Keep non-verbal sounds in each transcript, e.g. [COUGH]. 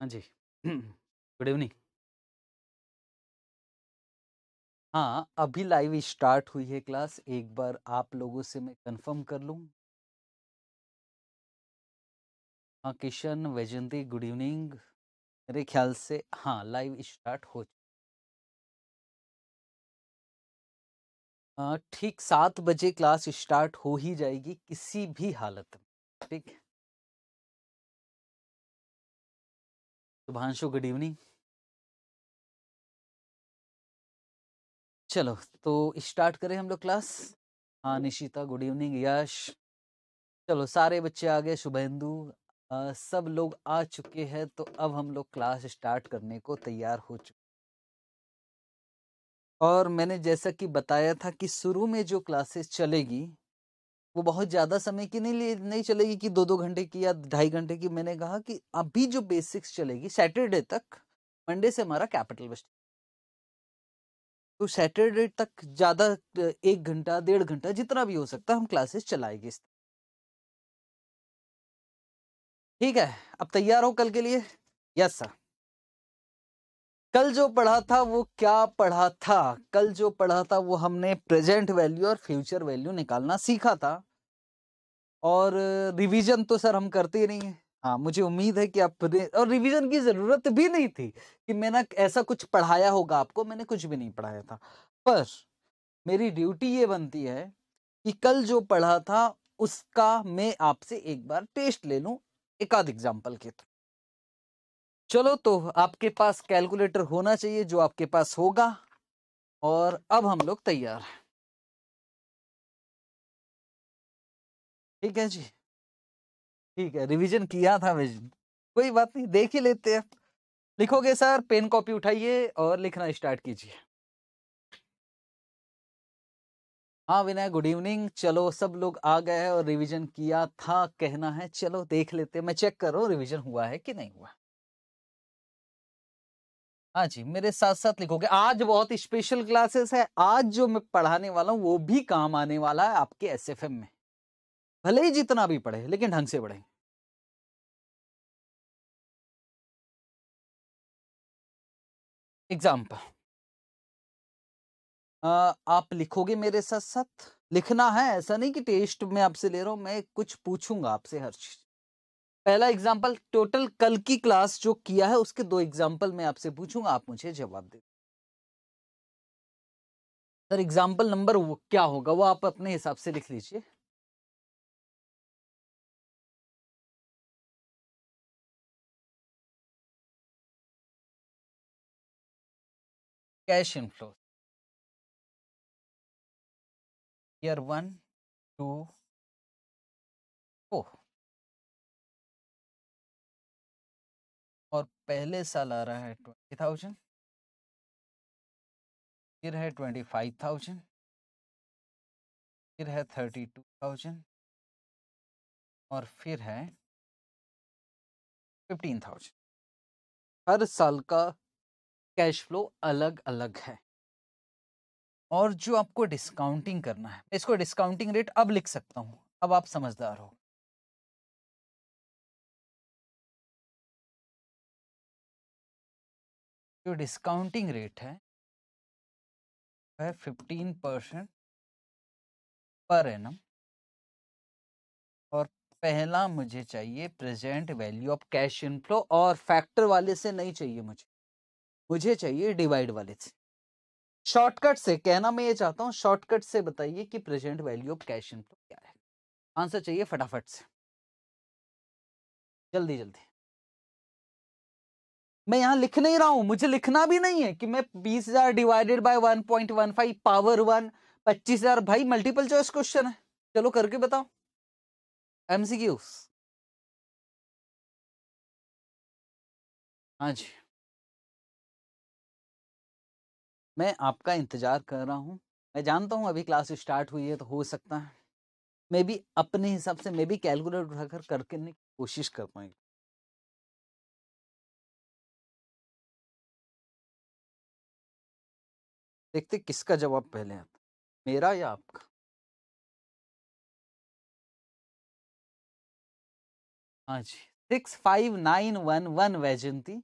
हाँ जी good evening हाँ अभी लाइव स्टार्ट हुई है क्लास एक बार आप लोगों से मैं कंफर्म कर लूँ हाँ किशन वैजंती गुड इवनिंग मेरे ख्याल से हाँ लाइव स्टार्ट हो ठीक सात बजे क्लास स्टार्ट हो ही जाएगी किसी भी हालत में ठीक शुभांशु गुड इवनिंग चलो तो स्टार्ट करें हम लोग क्लास हाँ निशिता गुड इवनिंग यश चलो सारे बच्चे आ गए शुभेंदु सब लोग आ चुके हैं तो अब हम लोग क्लास स्टार्ट करने को तैयार हो चुके और मैंने जैसा कि बताया था कि शुरू में जो क्लासेस चलेगी वो बहुत ज़्यादा समय की नहीं लिए नहीं चलेगी कि दो दो घंटे की या ढाई घंटे की मैंने कहा कि अभी जो बेसिक्स चलेगी सैटरडे तक मंडे से हमारा कैपिटल बेस्ट तो सैटरडे तक ज़्यादा एक घंटा डेढ़ घंटा जितना भी हो सकता हम क्लासेस चलाएंगे ठीक है अब तैयार हो कल के लिए यस सर कल जो पढ़ा था वो क्या पढ़ा था कल जो पढ़ा था वो हमने प्रेजेंट वैल्यू और फ्यूचर वैल्यू निकालना सीखा था और रिवीजन तो सर हम करते ही नहीं है हाँ मुझे उम्मीद है कि आप और रिवीजन की ज़रूरत भी नहीं थी कि मैंने ऐसा कुछ पढ़ाया होगा आपको मैंने कुछ भी नहीं पढ़ाया था पर मेरी ड्यूटी ये बनती है कि कल जो पढ़ा था उसका मैं आपसे एक बार टेस्ट ले लूँ एक आध एग्जाम्पल के थ्रू चलो तो आपके पास कैलकुलेटर होना चाहिए जो आपके पास होगा और अब हम लोग तैयार हैं ठीक है जी ठीक है रिवीजन किया था विजन कोई बात नहीं देख ही लेते हैं लिखोगे सर पेन कॉपी उठाइए और लिखना स्टार्ट कीजिए हाँ विनय गुड इवनिंग चलो सब लोग आ गए हैं और रिवीजन किया था कहना है चलो देख लेते मैं चेक कर रहा रिवीजन हुआ है कि नहीं हुआ हाँ जी मेरे साथ साथ लिखोगे आज बहुत स्पेशल क्लासेस है आज जो मैं पढ़ाने वाला हूँ वो भी काम आने वाला है आपके एसएफएम में भले ही जितना भी पढ़े लेकिन ढंग से पढ़े एग्जाम्पल आप लिखोगे मेरे साथ साथ लिखना है ऐसा नहीं कि टेस्ट में आपसे ले रहा हूं मैं कुछ पूछूंगा आपसे हर चीज पहला एग्जाम्पल टोटल कल की क्लास जो किया है उसके दो एग्जाम्पल मैं आपसे पूछूंगा आप मुझे जवाब दे सर एग्जाम्पल नंबर क्या होगा वो आप अपने हिसाब से लिख लीजिए cash inflow year one two four और पहले साल आ रहा है ट्वेंटी थाउजेंड फिर है ट्वेंटी फाइव थाउजेंड फिर है थर्टी टू थाउजेंड और फिर है फिफ्टीन थाउजेंड हर साल का कैश फ्लो अलग अलग है और जो आपको डिस्काउंटिंग करना है इसको डिस्काउंटिंग रेट अब लिख सकता हूं अब आप समझदार हो जो डिस्काउंटिंग रेट है वह फिफ्टीन परसेंट पर एनम और पहला मुझे चाहिए present value of cash inflow और फैक्टर वाले से नहीं चाहिए मुझे मुझे चाहिए डिवाइड वाले से शॉर्टकट से कहना मैं ये चाहता हूँ शॉर्टकट से बताइए कि present value of cash inflow क्या है आंसर चाहिए फटाफट से जल्दी जल्दी मैं यहां लिख नहीं रहा हूं मुझे लिखना भी नहीं है कि मैं बीस हजार divided by one point one five power one पच्चीस हजार भाई मल्टीपल चॉइस क्वेश्चन है चलो करके बताओ एमसीक्यू हाँ जी मैं आपका इंतज़ार कर रहा हूँ मैं जानता हूँ अभी क्लास स्टार्ट हुई है तो हो सकता है मैं भी अपने हिसाब से मैं भी कैलकुलेट उठाकर करके की कोशिश कर पाएंगे देखते किसका जवाब पहले आता मेरा या आपका हाँ जी six five nine one one Vaijanti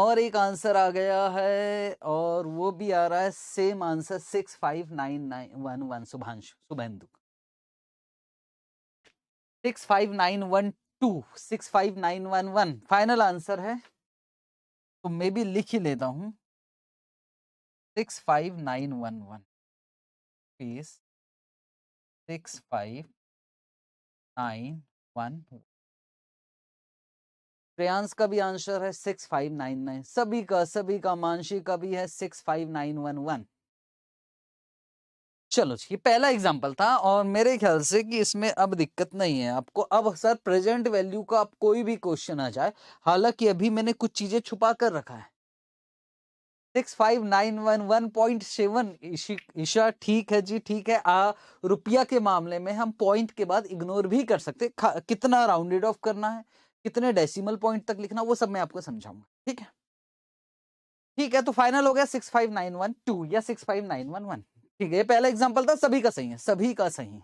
और एक आंसर आ गया है और वो भी आ रहा है same answer six five nine nine one one Shubhanshu Shubhendu six five nine one two six five nine one one final answer है तो मैं भी लिख ही लेता हूं six five nine one one please six five nine one Priyansh का भी आंसर है सिक्स फाइव नाइन नाइन सभी का सभी का मानसी का भी है six five nine one one चलो ये पहला एग्जाम्पल था और मेरे ख्याल से कि इसमें अब दिक्कत नहीं है आपको अब सर प्रेजेंट वैल्यू का आप कोई भी क्वेश्चन आ जाए हालांकि अभी मैंने कुछ चीजें छुपा कर रखा है six five nine one one point seven Isha ठीक है जी ठीक है आ रुपया के मामले में हम पॉइंट के बाद इग्नोर भी कर सकते कितना राउंडेड ऑफ करना है कितने डेसिमल पॉइंट तक लिखना वो सब मैं आपको समझाऊंगा ठीक है ठीक है तो फाइनल हो गया six five nine one two या six five nine one one ठीक है पहला एग्जांपल था सभी का सही है सभी का सही है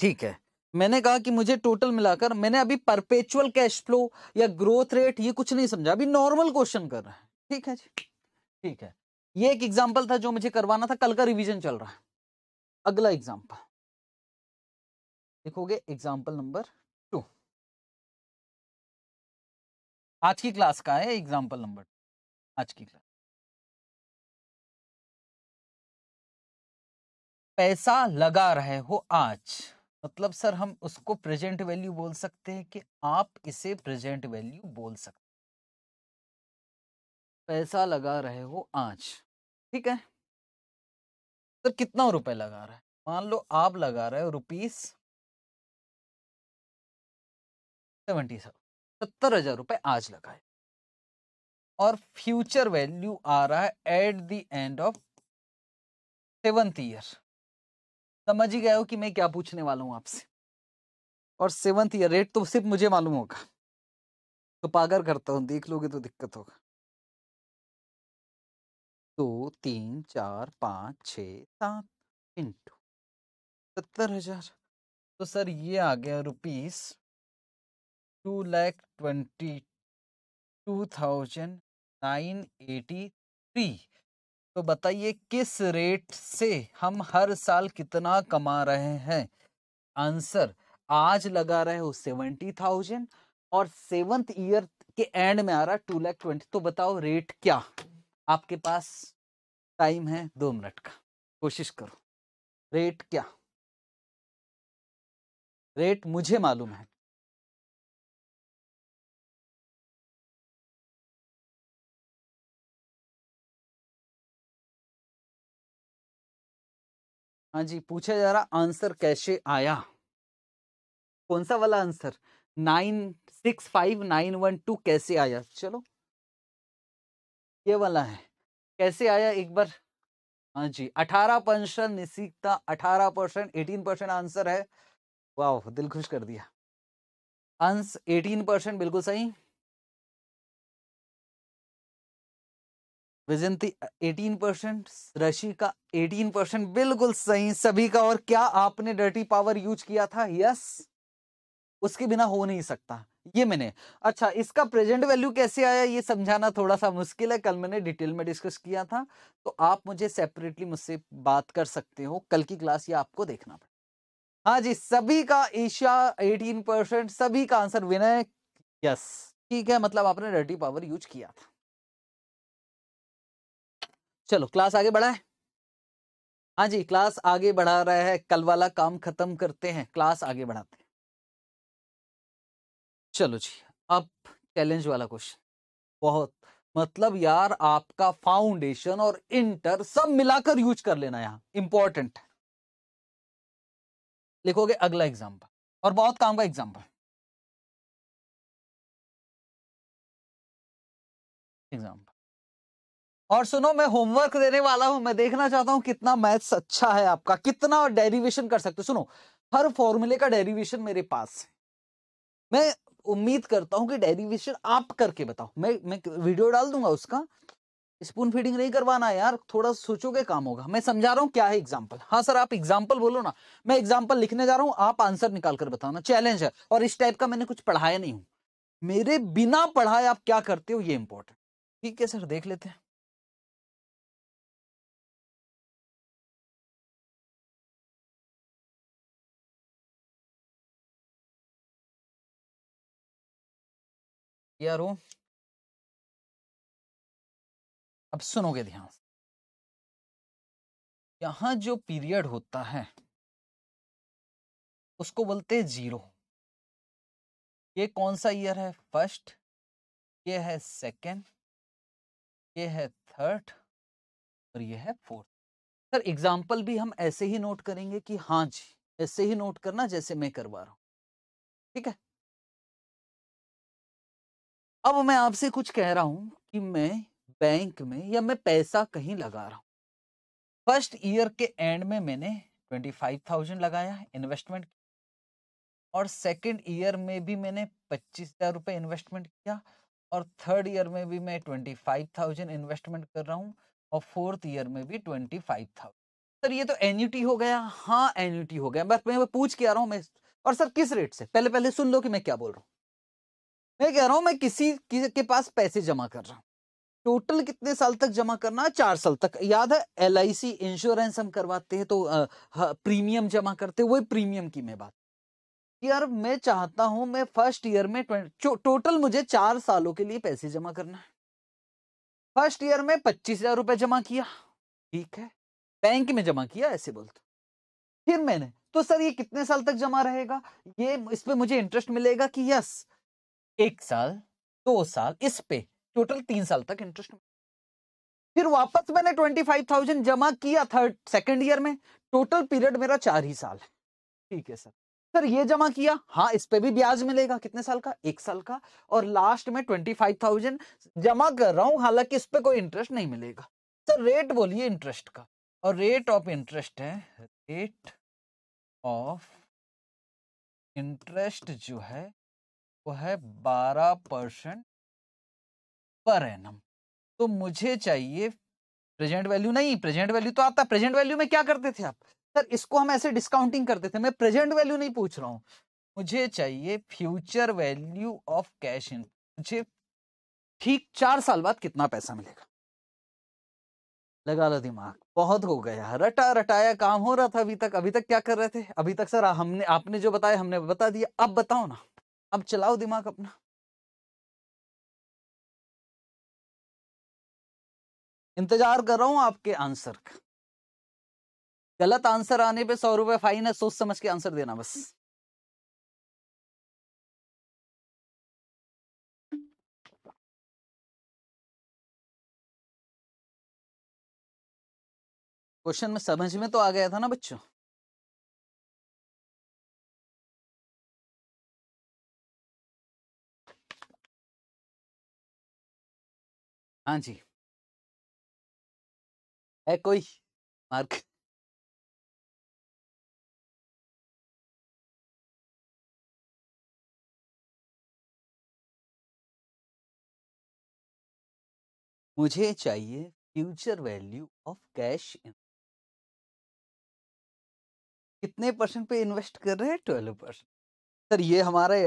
ठीक है मैंने कहा कि मुझे टोटल मिलाकर मैंने अभी परपेचुअल कैश फ्लो या ग्रोथ रेट ये कुछ नहीं समझा अभी नॉर्मल क्वेश्चन कर रहा है ठीक है जी ठीक है ये एक एग्जाम्पल था जो मुझे करवाना था कल का रिविजन चल रहा है अगला एग्जाम्पल देखोगे एग्जाम्पल नंबर आज की क्लास का है एग्जाम्पल नंबर आज की क्लास पैसा लगा रहे हो आज मतलब सर हम उसको प्रेजेंट वैल्यू बोल सकते हैं कि आप इसे प्रेजेंट वैल्यू बोल सकते पैसा लगा रहे हो आज ठीक है सर कितना रुपए लगा रहा है मान लो आप लगा रहे हो रुपीस सेवेंटी सेवन सत्तर हजार रुपए आज लगाए और फ्यूचर वैल्यू आ रहा है at the end of seventh year समझ ही गए हो कि मैं क्या पूछने वाला हूं आपसे और सेवंथ ईयर रेट तो सिर्फ मुझे मालूम होगा तो पागर करता हूं देख लोगे तो दिक्कत होगा दो तीन चार पाँच छ सात इंटू सत्तर हजार तो सर ये आ गया rupees two lakh twenty two thousand nine eighty three तो बताइए किस रेट से हम हर साल कितना कमा रहे हैं आंसर आज लगा रहे हो सेवेंटी थाउजेंड और सेवंथ ईयर के एंड में आ रहा टू लैख ट्वेंटी तो बताओ रेट क्या आपके पास टाइम है दो मिनट का कोशिश करो रेट क्या रेट मुझे मालूम है हाँ जी पूछा जा रहा आंसर कैसे आया कौन सा वाला answer nine six five nine one two कैसे आया चलो ये वाला है कैसे आया एक बार हाँ जी अठारह परसेंट निशिकता अठारह परसेंट एटीन परसेंट आंसर है वाह दिल खुश कर दिया आंसर एटीन परसेंट बिल्कुल सही विजयंती 18 परसेंट रशि का 18 परसेंट बिल्कुल सही सभी का और क्या आपने डर्टी पावर यूज किया था यस उसके बिना हो नहीं सकता ये मैंने अच्छा इसका प्रेजेंट वैल्यू कैसे आया ये समझाना थोड़ा सा मुश्किल है कल मैंने डिटेल में डिस्कस किया था तो आप मुझे सेपरेटली मुझसे बात कर सकते हो कल की क्लास ये आपको देखना पड़ेगा हाँ जी सभी का एशिया 18 परसेंट सभी का आंसर विनय यस ठीक है मतलब आपने डर्टी पावर यूज किया था चलो क्लास आगे बढ़ाए हाँ जी क्लास आगे बढ़ा रहा है कल वाला काम खत्म करते हैं क्लास आगे बढ़ाते हैं चलो जी अब चैलेंज वाला क्वेश्चन बहुत मतलब यार आपका फाउंडेशन और इंटर सब मिलाकर यूज कर लेना यहां इंपॉर्टेंट है लिखोगे अगला एग्जाम्पल और बहुत काम का एग्जाम्पल एग्जाम्पल और सुनो मैं होमवर्क देने वाला हूं मैं देखना चाहता हूं कितना मैथ्स अच्छा है आपका कितना डेरिवेशन कर सकते हो सुनो हर फॉर्मूले का डेरिवेशन मेरे पास है मैं उम्मीद करता हूं कि डेरिवेशन आप करके बताओ मैं मैं वीडियो डाल दूंगा उसका स्पून फीडिंग नहीं करवाना यार थोड़ा सोचोगे काम होगा मैं समझा रहा हूँ क्या है एग्जाम्पल हाँ सर आप एग्जाम्पल बोलो ना मैं एग्जाम्पल लिखने जा रहा हूँ आप आंसर निकाल कर बताना चैलेंज है और इस टाइप का मैंने कुछ पढ़ाया नहीं हूँ मेरे बिना पढ़ाए आप क्या करते हो ये इंपॉर्टेंट ठीक है सर देख लेते हैं क्लियर हो अब सुनोगे ध्यान यहां जो पीरियड होता है उसको बोलते हैं जीरो ये कौन सा ईयर है फर्स्ट ये है सेकंड ये है थर्ड और ये है फोर्थ सर एग्जाम्पल भी हम ऐसे ही नोट करेंगे कि हाँ जी ऐसे ही नोट करना जैसे मैं करवा रहा हूं ठीक है अब मैं आपसे कुछ कह रहा हूं कि मैं बैंक में या मैं पैसा कहीं लगा रहा हूं फर्स्ट ईयर के एंड में मैंने ट्वेंटी फाइव थाउजेंड लगाया इन्वेस्टमेंट और सेकेंड ईयर में भी मैंने पच्चीस हजार रुपये इन्वेस्टमेंट किया और थर्ड ईयर में भी मैं ट्वेंटी फाइव थाउजेंड इन्वेस्टमेंट कर रहा हूँ और फोर्थ ईयर में भी ट्वेंटी फाइव थाउजेंड सर ये तो एन्यूटी हो गया हाँ एन्यूटी हो गया बस मैं पूछ के आ रहा हूँ मैं और सर किस रेट से पहले पहले सुन लो कि मैं क्या बोल रहा हूँ मैं कह रहा हूं मैं किसी के पास पैसे जमा कर रहा हूं टोटल कितने साल तक जमा करना चार साल तक याद है एल इंश्योरेंस हम करवाते हैं तो प्रीमियम जमा करते हैं वही प्रीमियम की मैं बात यार मैं चाहता हूं मैं फर्स्ट ईयर में टोटल मुझे चार सालों के लिए पैसे जमा करना है फर्स्ट ईयर में पच्चीस हजार रुपए जमा किया ठीक है बैंक में जमा किया ऐसे बोलते फिर मैंने तो सर ये कितने साल तक जमा रहेगा ये इस पर मुझे इंटरेस्ट मिलेगा कि यस एक साल दो साल इस पे टोटल तीन साल तक इंटरेस्ट फिर वापस मैंने ट्वेंटी फाइव थाउजेंड जमा किया थर्ड सेकेंड ईयर में टोटल पीरियड मेरा चार ही साल है ठीक है सर सर ये जमा किया हाँ इस पे भी ब्याज मिलेगा कितने साल का एक साल का और लास्ट में ट्वेंटी फाइव थाउजेंड जमा कर रहा हूं हालांकि इस पे कोई इंटरेस्ट नहीं मिलेगा सर रेट बोलिए इंटरेस्ट का और रेट ऑफ इंटरेस्ट है रेट ऑफ इंटरेस्ट जो है वो है बारह परसेंट पर एनम तो मुझे चाहिए प्रेजेंट वैल्यू नहीं प्रेजेंट वैल्यू तो आता प्रेजेंट वैल्यू में क्या करते थे आप सर इसको हम ऐसे डिस्काउंटिंग करते थे मैं प्रेजेंट वैल्यू नहीं पूछ रहा हूं मुझे चाहिए future value of cash in मुझे ठीक चार साल बाद कितना पैसा मिलेगा लगा लो दिमाग बहुत हो गया रटा रटाया काम हो रहा था अभी तक अभी तक क्या कर रहे थे अभी तक सर हमने आपने जो बताया हमने बता दिया अब बताओ ना अब चलाओ दिमाग अपना इंतजार कर रहा हूं आपके आंसर का गलत आंसर आने पे सौ रुपए फाइन है सोच समझ के आंसर देना बस क्वेश्चन में समझ में तो आ गया था ना बच्चों हाँ जी है कोई मार्क मुझे चाहिए फ्यूचर वैल्यू ऑफ कैश कितने परसेंट पे इन्वेस्ट कर रहे हैं ट्वेल्व परसेंट सर ये हमारे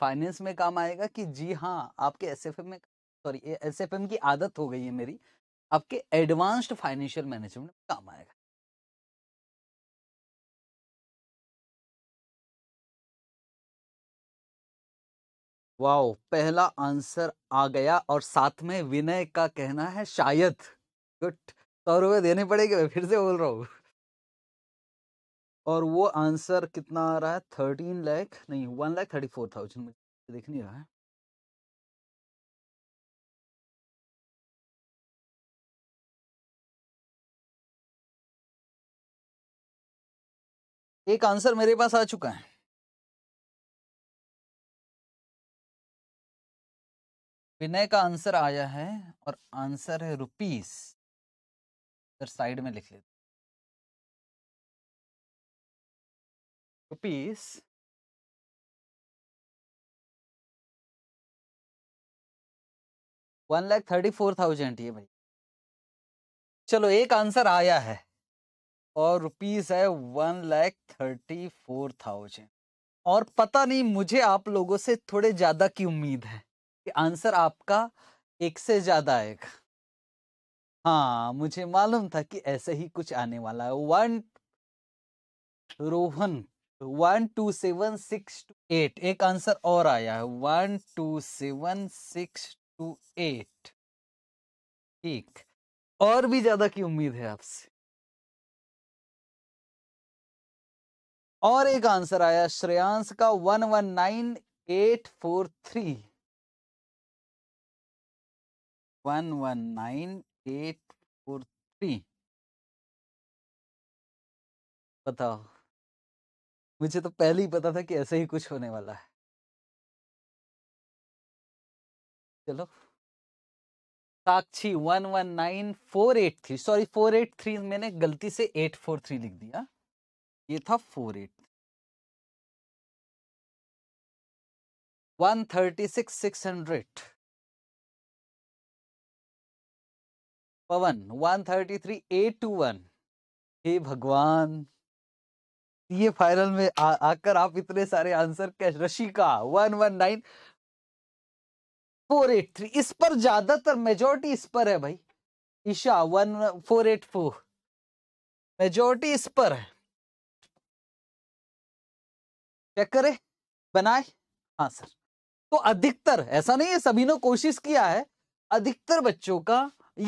फाइनेंस में काम आएगा कि जी हाँ आपके एस में सॉरी एस एफ एम की आदत हो गई है मेरी आपके एडवांस्ड फाइनेंशियल मैनेजमेंट में काम आएगा वाओ पहला आंसर आ गया और साथ में विनय का कहना है शायद गुड सौ रुपये देने पड़ेंगे मैं फिर से बोल रहा हूँ और वो आंसर कितना आ रहा है थर्टीन लैख नहीं one lakh thirty four thousand मुझे देख नहीं रहा है एक आंसर मेरे पास आ चुका है विनय का आंसर आया है और आंसर है रुपीस इधर साइड में लिख लेते rupees one lakh thirty four thousand ये भाई चलो एक आंसर आया है और रुपीज़ है one lakh thirty four thousand और पता नहीं मुझे आप लोगों से थोड़े ज़्यादा की उम्मीद है कि आंसर आपका एक से ज़्यादा आएगा हाँ मुझे मालूम था कि ऐसे ही कुछ आने वाला है one Rohan one two seven six two eight एक आंसर और आया है one two seven six two eight ठीक और भी ज्यादा की उम्मीद है आपसे और एक आंसर आया श्रेयांश का one one nine eight four three one one nine eight four three बताओ मुझे तो पहले ही पता था कि ऐसे ही कुछ होने वाला है चलो Sakshi one one nine four eight three sorry four eight three मैंने गलती से एट फोर थ्री लिख दिया ये था four eight one thirty six six hundred Pawan one thirty three eight two one हे भगवान ये फाइनल में आकर आप इतने सारे आंसर कैश Rashika one one nine four eight three इस पर ज्यादातर मेजोरिटी इस पर है भाई Isha one four eight four majority इस पर है चेक करें बनाए आंसर हाँ, तो अधिकतर ऐसा नहीं है सभी ने कोशिश किया है अधिकतर बच्चों का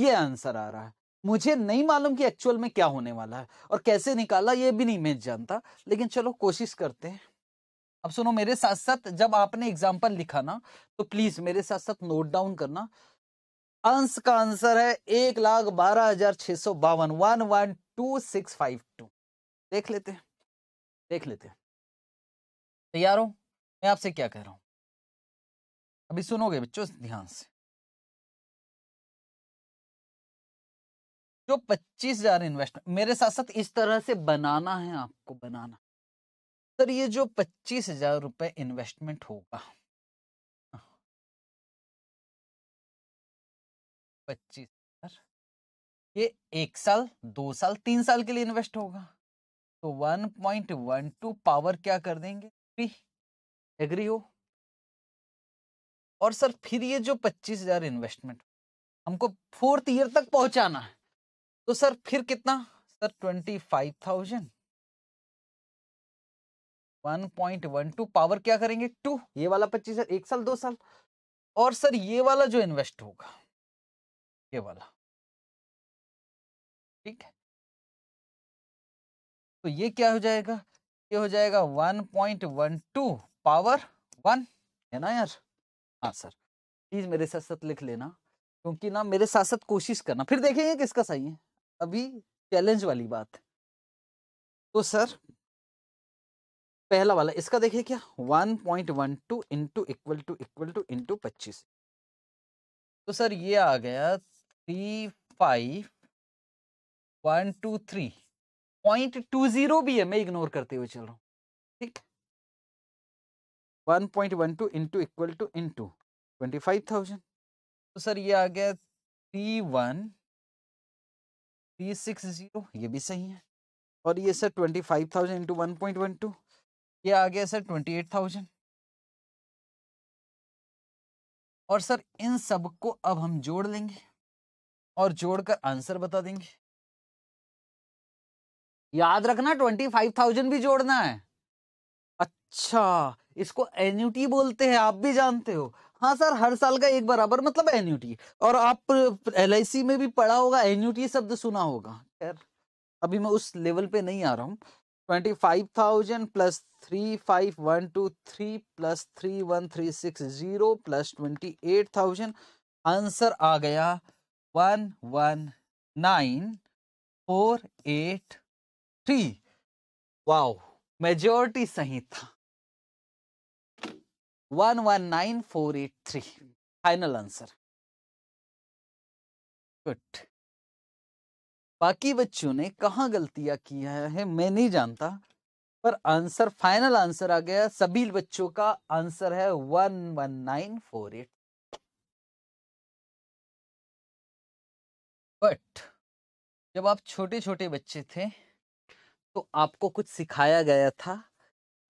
ये आंसर आ रहा है मुझे नहीं मालूम कि एक्चुअल में क्या होने वाला है और कैसे निकाला ये भी नहीं मैं जानता लेकिन चलो कोशिश करते हैं अब सुनो मेरे साथ साथ जब आपने एग्जाम्पल लिखा ना तो प्लीज मेरे साथ साथ नोट डाउन करना अंश का आंसर है एक लाख बारह हजार छह सौ बावन one one two six five two देख लेते हैं देख लेते हैं तैयार हो मैं आपसे क्या कह रहा हूं अभी सुनोगे बच्चों ध्यान से जो पच्चीस हजार इन्वेस्टमेंट मेरे साथ साथ इस तरह से बनाना है आपको बनाना सर ये जो पच्चीस हजार रुपए इन्वेस्टमेंट होगा हाँ। पच्चीस हजार ये एक साल दो साल तीन साल के लिए इन्वेस्ट होगा तो one point one two power क्या कर देंगे पी एग्री हो और सर फिर ये जो पच्चीस हजार इन्वेस्टमेंट हमको फोर्थ ईयर तक पहुंचाना है तो सर फिर कितना sir twenty five thousand one point one two power क्या करेंगे टू ये वाला पच्चीस हजार एक साल दो साल और सर ये वाला जो इन्वेस्ट होगा ये वाला ठीक है तो ये क्या हो जाएगा ये हो जाएगा one point one two power one है ना यार हाँ सर प्लीज मेरे साथ साथ लिख लेना क्योंकि ना मेरे साथ साथ कोशिश करना फिर देखेंगे किसका सही है अभी चैलेंज वाली बात तो सर पहला वाला इसका देखिए क्या one point one two into equal to equal to into पच्चीस तो सर ये आ गया three five one two three point two zero भी है मैं इग्नोर करते हुए चल रहा हूँ ठीक one point one two into equal to into twenty five thousand तो सर ये आ गया three one three six zero ये भी सही है और ये sir twenty five thousand into one point one two ये आ गया सर ट्वेंटी एट थाउजेंड और सर इन सब को अब हम जोड़ लेंगे और जोड़कर आंसर बता देंगे याद रखना ट्वेंटी फाइव थाउजेंड भी जोड़ना है अच्छा इसको एन्यूटी बोलते हैं आप भी जानते हो हाँ सर हर साल का एक बराबर मतलब एन्यूटी और आप एल में भी पढ़ा होगा एन्यूटी शब्द सुना होगा खैर अभी मैं उस लेवल पे नहीं आ रहा हूँ twenty five thousand plus three five one two three plus three one three six zero plus twenty eight thousand answer आ गया one one nine four eight majority wow majority सही था one one nine four eight three final answer good बाकी बच्चों ने कहा गलतियां की है मैं नहीं जानता पर आंसर फाइनल आंसर आ गया सभी बच्चों का आंसर है one one nine four eight but जब आप छोटे छोटे बच्चे थे तो आपको कुछ सिखाया गया था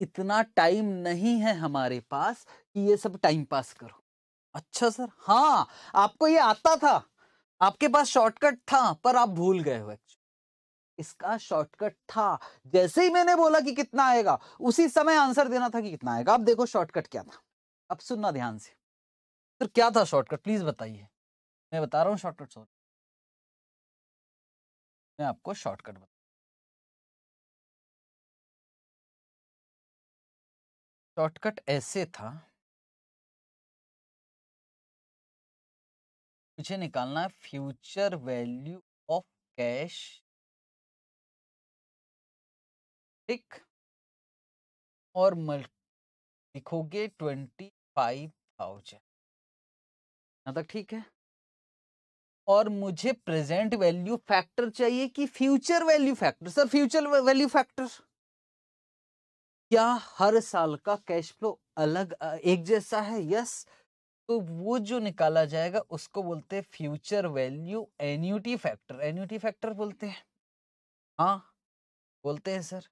इतना टाइम नहीं है हमारे पास कि ये सब टाइम पास करो अच्छा सर हाँ आपको ये आता था आपके पास शॉर्टकट था पर आप भूल गए हो एक्चुअली इसका शॉर्टकट था जैसे ही मैंने बोला कि कितना आएगा उसी समय आंसर देना था कि कितना आएगा आप देखो शॉर्टकट क्या था अब सुनना ध्यान से सर तो क्या था शॉर्टकट प्लीज बताइए मैं बता रहा हूँ शॉर्टकट सॉरी मैं आपको शॉर्टकट बता शॉर्टकट ऐसे था मुझे निकालना है फ्यूचर वैल्यू ऑफ कैश ठीक और मल्टी लिखोगे ट्वेंटी फाइव थाउजेंड यहाँ तक ठीक है और मुझे प्रेजेंट वैल्यू फैक्टर चाहिए कि future value factor sir future value factor क्या हर साल का कैश फ्लो अलग एक जैसा है यस तो वो जो निकाला जाएगा उसको बोलते हैं future value annuity factor annuity factor बोलते हैं हाँ बोलते हैं सर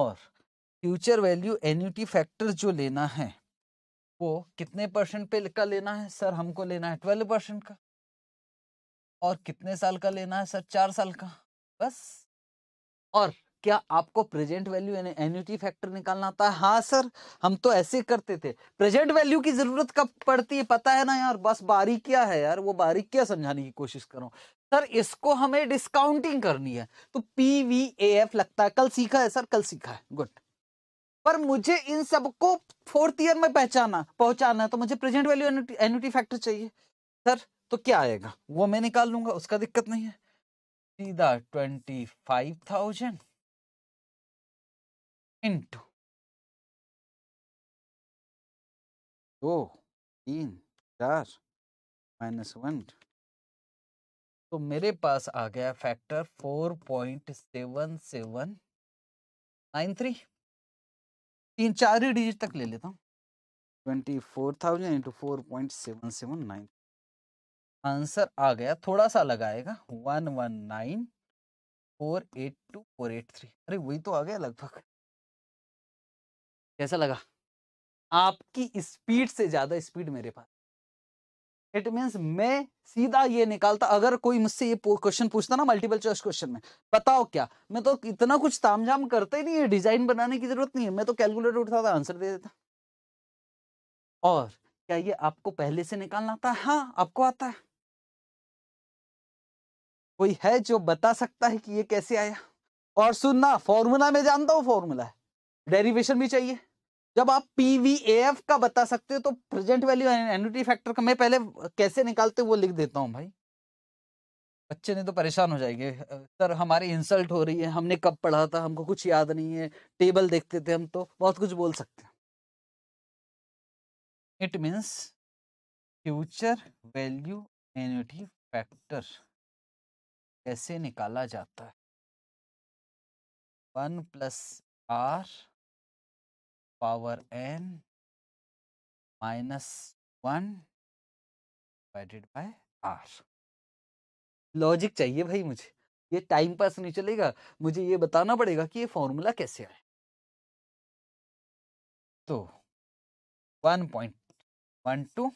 और फ्यूचर वैल्यू एन्यूटी फैक्टर जो लेना है वो कितने परसेंट पे का लेना है सर हमको लेना है ट्वेल्व परसेंट का और कितने साल का लेना है सर चार साल का बस और क्या आपको प्रेजेंट वैल्यू एन्यूटी फैक्टर निकालना आता है हाँ सर हम तो ऐसे करते थे प्रेजेंट वैल्यू की जरूरत कब पड़ती है पता है ना यार बस बारीकियां है यार वो बारीकियां समझाने की कोशिश करो सर इसको हमें डिस्काउंटिंग करनी है तो पी वी ए एफ लगता है कल सीखा है सर कल सीखा है गुड पर मुझे इन सबको फोर्थ ईयर में पहचाना पहुंचाना है तो मुझे प्रेजेंट वैल्यू एन्यूटी फैक्टर चाहिए सर तो क्या आएगा वो मैं निकाल लूंगा उसका दिक्कत नहीं है सीधा ट्वेंटी फाइव थाउजेंड इंटू दो तीन चार माइनस वन तो मेरे पास आ गया factor four point seven seven nine three तीन चार ही डिजिट तक ले लेता हूँ twenty four thousand into four point seven seven nine answer आ गया थोड़ा सा लगाएगा one one nine four eight two four eight three अरे वही तो आ गया लगभग कैसा लगा आपकी स्पीड से ज्यादा स्पीड मेरे पास इट मीन्स मैं सीधा ये निकालता अगर कोई मुझसे ये क्वेश्चन पूछता ना मल्टीपल चॉइस क्वेश्चन में बताओ क्या मैं तो इतना कुछ तामझाम करते ही नहीं है डिजाइन बनाने की जरूरत नहीं है मैं तो कैलकुलेटर उठता था आंसर दे देता और क्या ये आपको पहले से निकालना आता है हाँ आपको आता है कोई है जो बता सकता है कि ये कैसे आया और सुनना फॉर्मूला में जानता हूँ फॉर्मूला है डेरिवेशन भी चाहिए जब आप पीवीएएफ का बता सकते हो तो प्रेजेंट वैल्यू एनुटी फैक्टर का मैं पहले कैसे निकालते वो लिख देता हूँ भाई बच्चे ने तो परेशान हो जाएंगे सर हमारी इंसल्ट हो रही है हमने कब पढ़ा था हमको कुछ याद नहीं है टेबल देखते थे हम तो बहुत कुछ बोल सकते हैं it means future value annuity factor कैसे निकाला जाता है one plus R power N minus one divided by R logic चाहिए भाई मुझे ये टाइम पास नहीं चलेगा मुझे ये बताना पड़ेगा कि ये फॉर्मूला कैसे आए तो one point one two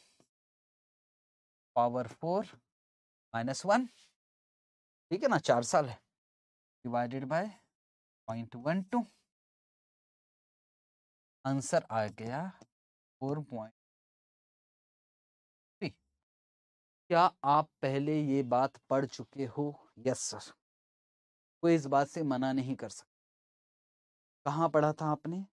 power four minus one ठीक है ना चार साल है divided by point one two answer आ गया फोर पॉइंट क्या आप पहले ये बात पढ़ चुके हो यस सर कोई इस बात से मना नहीं कर सकता कहाँ पढ़ा था आपने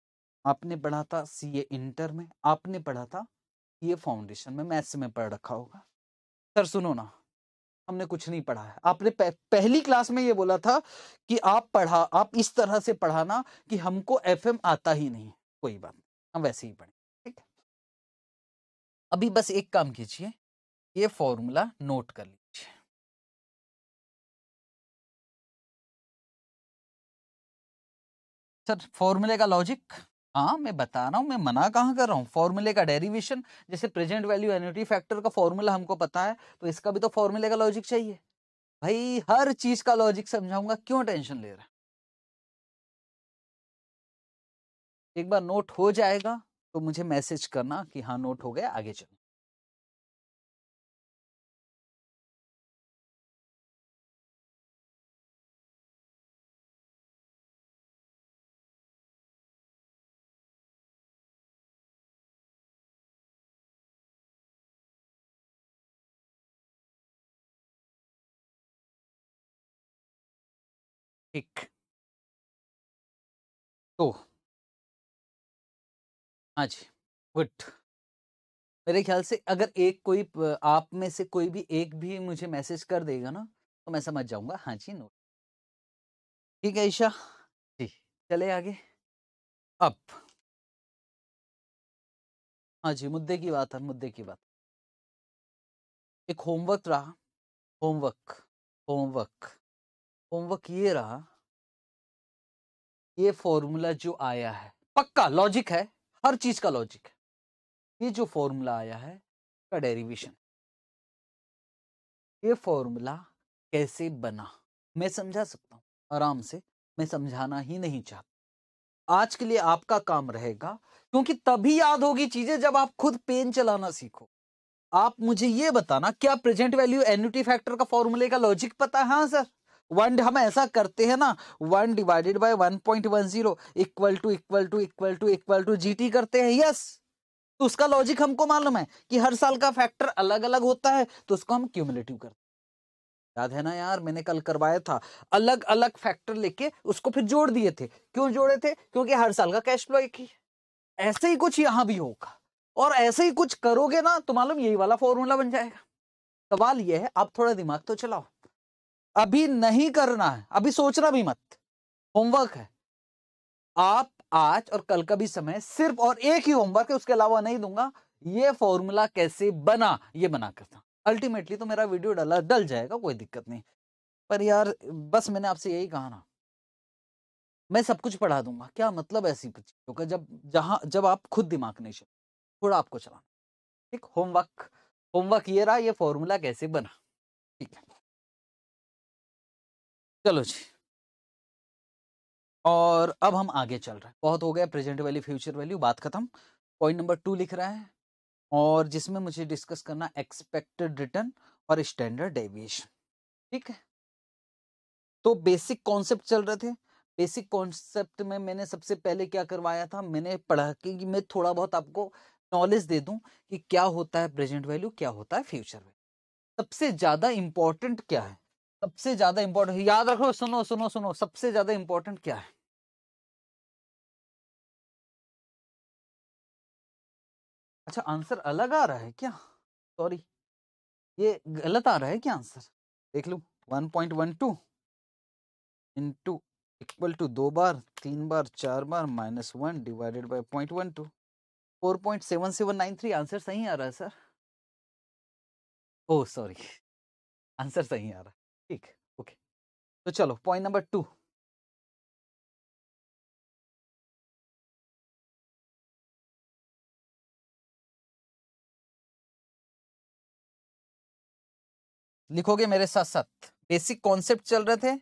आपने पढ़ा था सी ए इंटर में आपने पढ़ा था सी ए फाउंडेशन में मैथ्स में पढ़ रखा होगा सर सुनो ना हमने कुछ नहीं पढ़ा है आपने पह, पहली क्लास में ये बोला था कि आप पढ़ा आप इस तरह से पढ़ाना कि हमको एफएम आता ही नहीं कोई बात नहीं हम वैसे ही पढ़ें ठीक है अभी बस एक काम कीजिए ये फॉर्मूला नोट कर लीजिए सर फॉर्मूले का लॉजिक हाँ मैं बता रहा हूँ मैं मना कहाँ कर रहा हूँ फॉर्मूले का डेरिवेशन जैसे प्रेजेंट वैल्यू एनिटी फैक्टर का फॉर्मूला हमको पता है तो इसका भी तो फॉर्मूले का लॉजिक चाहिए भाई हर चीज का लॉजिक समझाऊंगा क्यों टेंशन ले रहा है एक बार नोट हो जाएगा तो मुझे मैसेज करना कि हाँ नोट हो गया आगे चलो ठीक तो हाँ जी गुड मेरे ख्याल से अगर एक कोई आप में से कोई भी एक भी मुझे मैसेज कर देगा ना तो मैं समझ जाऊंगा हाँ जी नो ठीक है ईशा जी चले आगे अब हाँ जी मुद्दे की बात है मुद्दे की बात एक होमवर्क रहा होमवर्क होमवर्क होमवर्क ये रहा ये फॉर्मूला जो आया है पक्का लॉजिक है हर चीज का लॉजिक है ये जो फॉर्मूला आया है का डेरिवेशन ये फॉर्मूला कैसे बना मैं समझा सकता हूँ आराम से मैं समझाना ही नहीं चाहता आज के लिए आपका काम रहेगा क्योंकि तभी याद होगी चीजें जब आप खुद पेन चलाना सीखो आप मुझे ये बताना क्या प्रेजेंट वैल्यू एन्यूटी फैक्टर का फॉर्मूले का लॉजिक पता है हाँ सर वन हम ऐसा करते हैं ना one divided by one point one zero equal to equal to equal to equal to जी करते हैं यस तो उसका लॉजिक हमको मालूम है कि हर साल का फैक्टर अलग अलग होता है तो उसको हम क्यूमुलेटिव करते हैं याद है ना यार मैंने कल करवाया था अलग अलग फैक्टर लेके उसको फिर जोड़ दिए थे क्यों जोड़े थे क्योंकि हर साल का कैश फ्लो एक ही ऐसे ही कुछ यहां भी होगा और ऐसे ही कुछ करोगे ना तो मालूम यही वाला फॉर्मूला बन जाएगा सवाल यह है आप थोड़ा दिमाग तो चलाओ अभी नहीं करना है अभी सोचना भी मत होमवर्क है आप आज और कल का भी समय सिर्फ और एक ही होमवर्क है उसके अलावा नहीं दूंगा ये फॉर्मूला कैसे बना ये बना करता अल्टीमेटली तो मेरा वीडियो डला डल जाएगा कोई दिक्कत नहीं पर यार बस मैंने आपसे यही कहा ना मैं सब कुछ पढ़ा दूंगा क्या मतलब ऐसी चीजों का जब जहां जब आप खुद दिमाग नहीं चल थोड़ा आपको चलाना ठीक होमवर्क होमवर्क ये रहा ये फॉर्मूला कैसे बना ठीक है चलो जी और अब हम आगे चल रहे हैं बहुत हो गया प्रेजेंट वैल्यू फ्यूचर वैल्यू बात खत्म पॉइंट नंबर टू लिख रहा है और जिसमें मुझे डिस्कस करना एक्सपेक्टेड रिटर्न और स्टैंडर्ड डेविएशन ठीक है तो बेसिक कॉन्सेप्ट चल रहे थे बेसिक कॉन्सेप्ट में मैंने सबसे पहले क्या करवाया था मैंने पढ़ा कि मैं थोड़ा बहुत आपको नॉलेज दे दूं कि क्या होता है प्रेजेंट वैल्यू क्या होता है फ्यूचर वैल्यू सबसे ज़्यादा इंपॉर्टेंट क्या है सबसे ज्यादा इंपॉर्टेंट याद रखो सुनो सुनो सुनो सबसे ज्यादा इंपॉर्टेंट क्या है अच्छा आंसर अलग आ रहा है क्या सॉरी ये गलत आ रहा है क्या आंसर देख लो 1.12 point one two into equal to दो बार तीन बार चार बार minus one divided by point one two four point seven seven nine three answer सही आ रहा है सर ओ सॉरी आंसर सही आ रहा ठीक ओके तो चलो पॉइंट नंबर टू लिखोगे मेरे साथ साथ बेसिक कॉन्सेप्ट चल रहे थे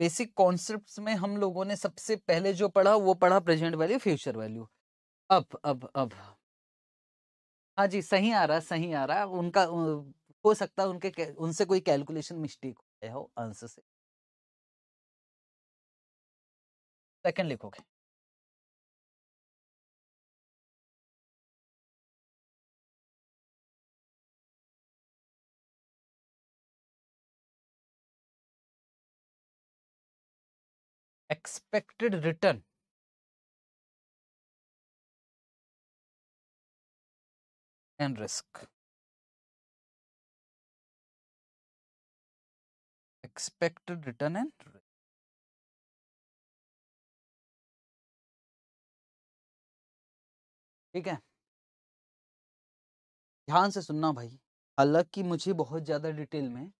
बेसिक कॉन्सेप्ट्स में हम लोगों ने सबसे पहले जो पढ़ा वो पढ़ा प्रेजेंट वैल्यू फ्यूचर वैल्यू अब अब अब हाँ जी सही आ रहा सही आ रहा उनका हो सकता है उनके उनसे कोई कैलकुलेशन मिस्टेक हो अंश से सेकंड लिखोगे expected return and risk expected return and ठीक है ध्यान से सुनना भाई हालांकि मुझे बहुत ज़्यादा डिटेल में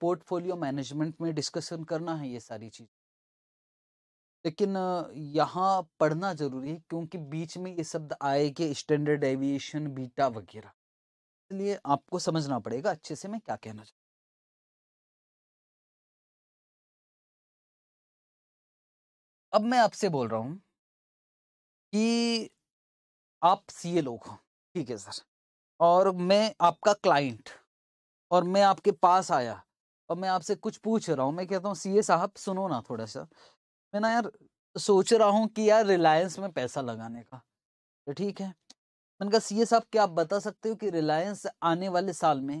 पोर्टफोलियो मैनेजमेंट में डिस्कशन करना है ये सारी चीज़ लेकिन यहाँ पढ़ना जरूरी है क्योंकि बीच में ये शब्द आएंगे स्टैंडर्ड एविएशन बीटा वगैरह इसलिए आपको समझना पड़ेगा अच्छे से मैं क्या कहना चाहता अब मैं आपसे बोल रहा हूं कि आप सी ए लोग हो ठीक है सर और मैं आपका क्लाइंट और मैं आपके पास आया और मैं आपसे कुछ पूछ रहा हूँ मैं कहता हूँ सीए साहब सुनो ना थोड़ा सा मैं ना यार सोच रहा हूँ कि यार रिलायंस में पैसा लगाने का तो ठीक है मैंने कहा सीए साहब क्या आप बता सकते हो कि रिलायंस आने वाले साल में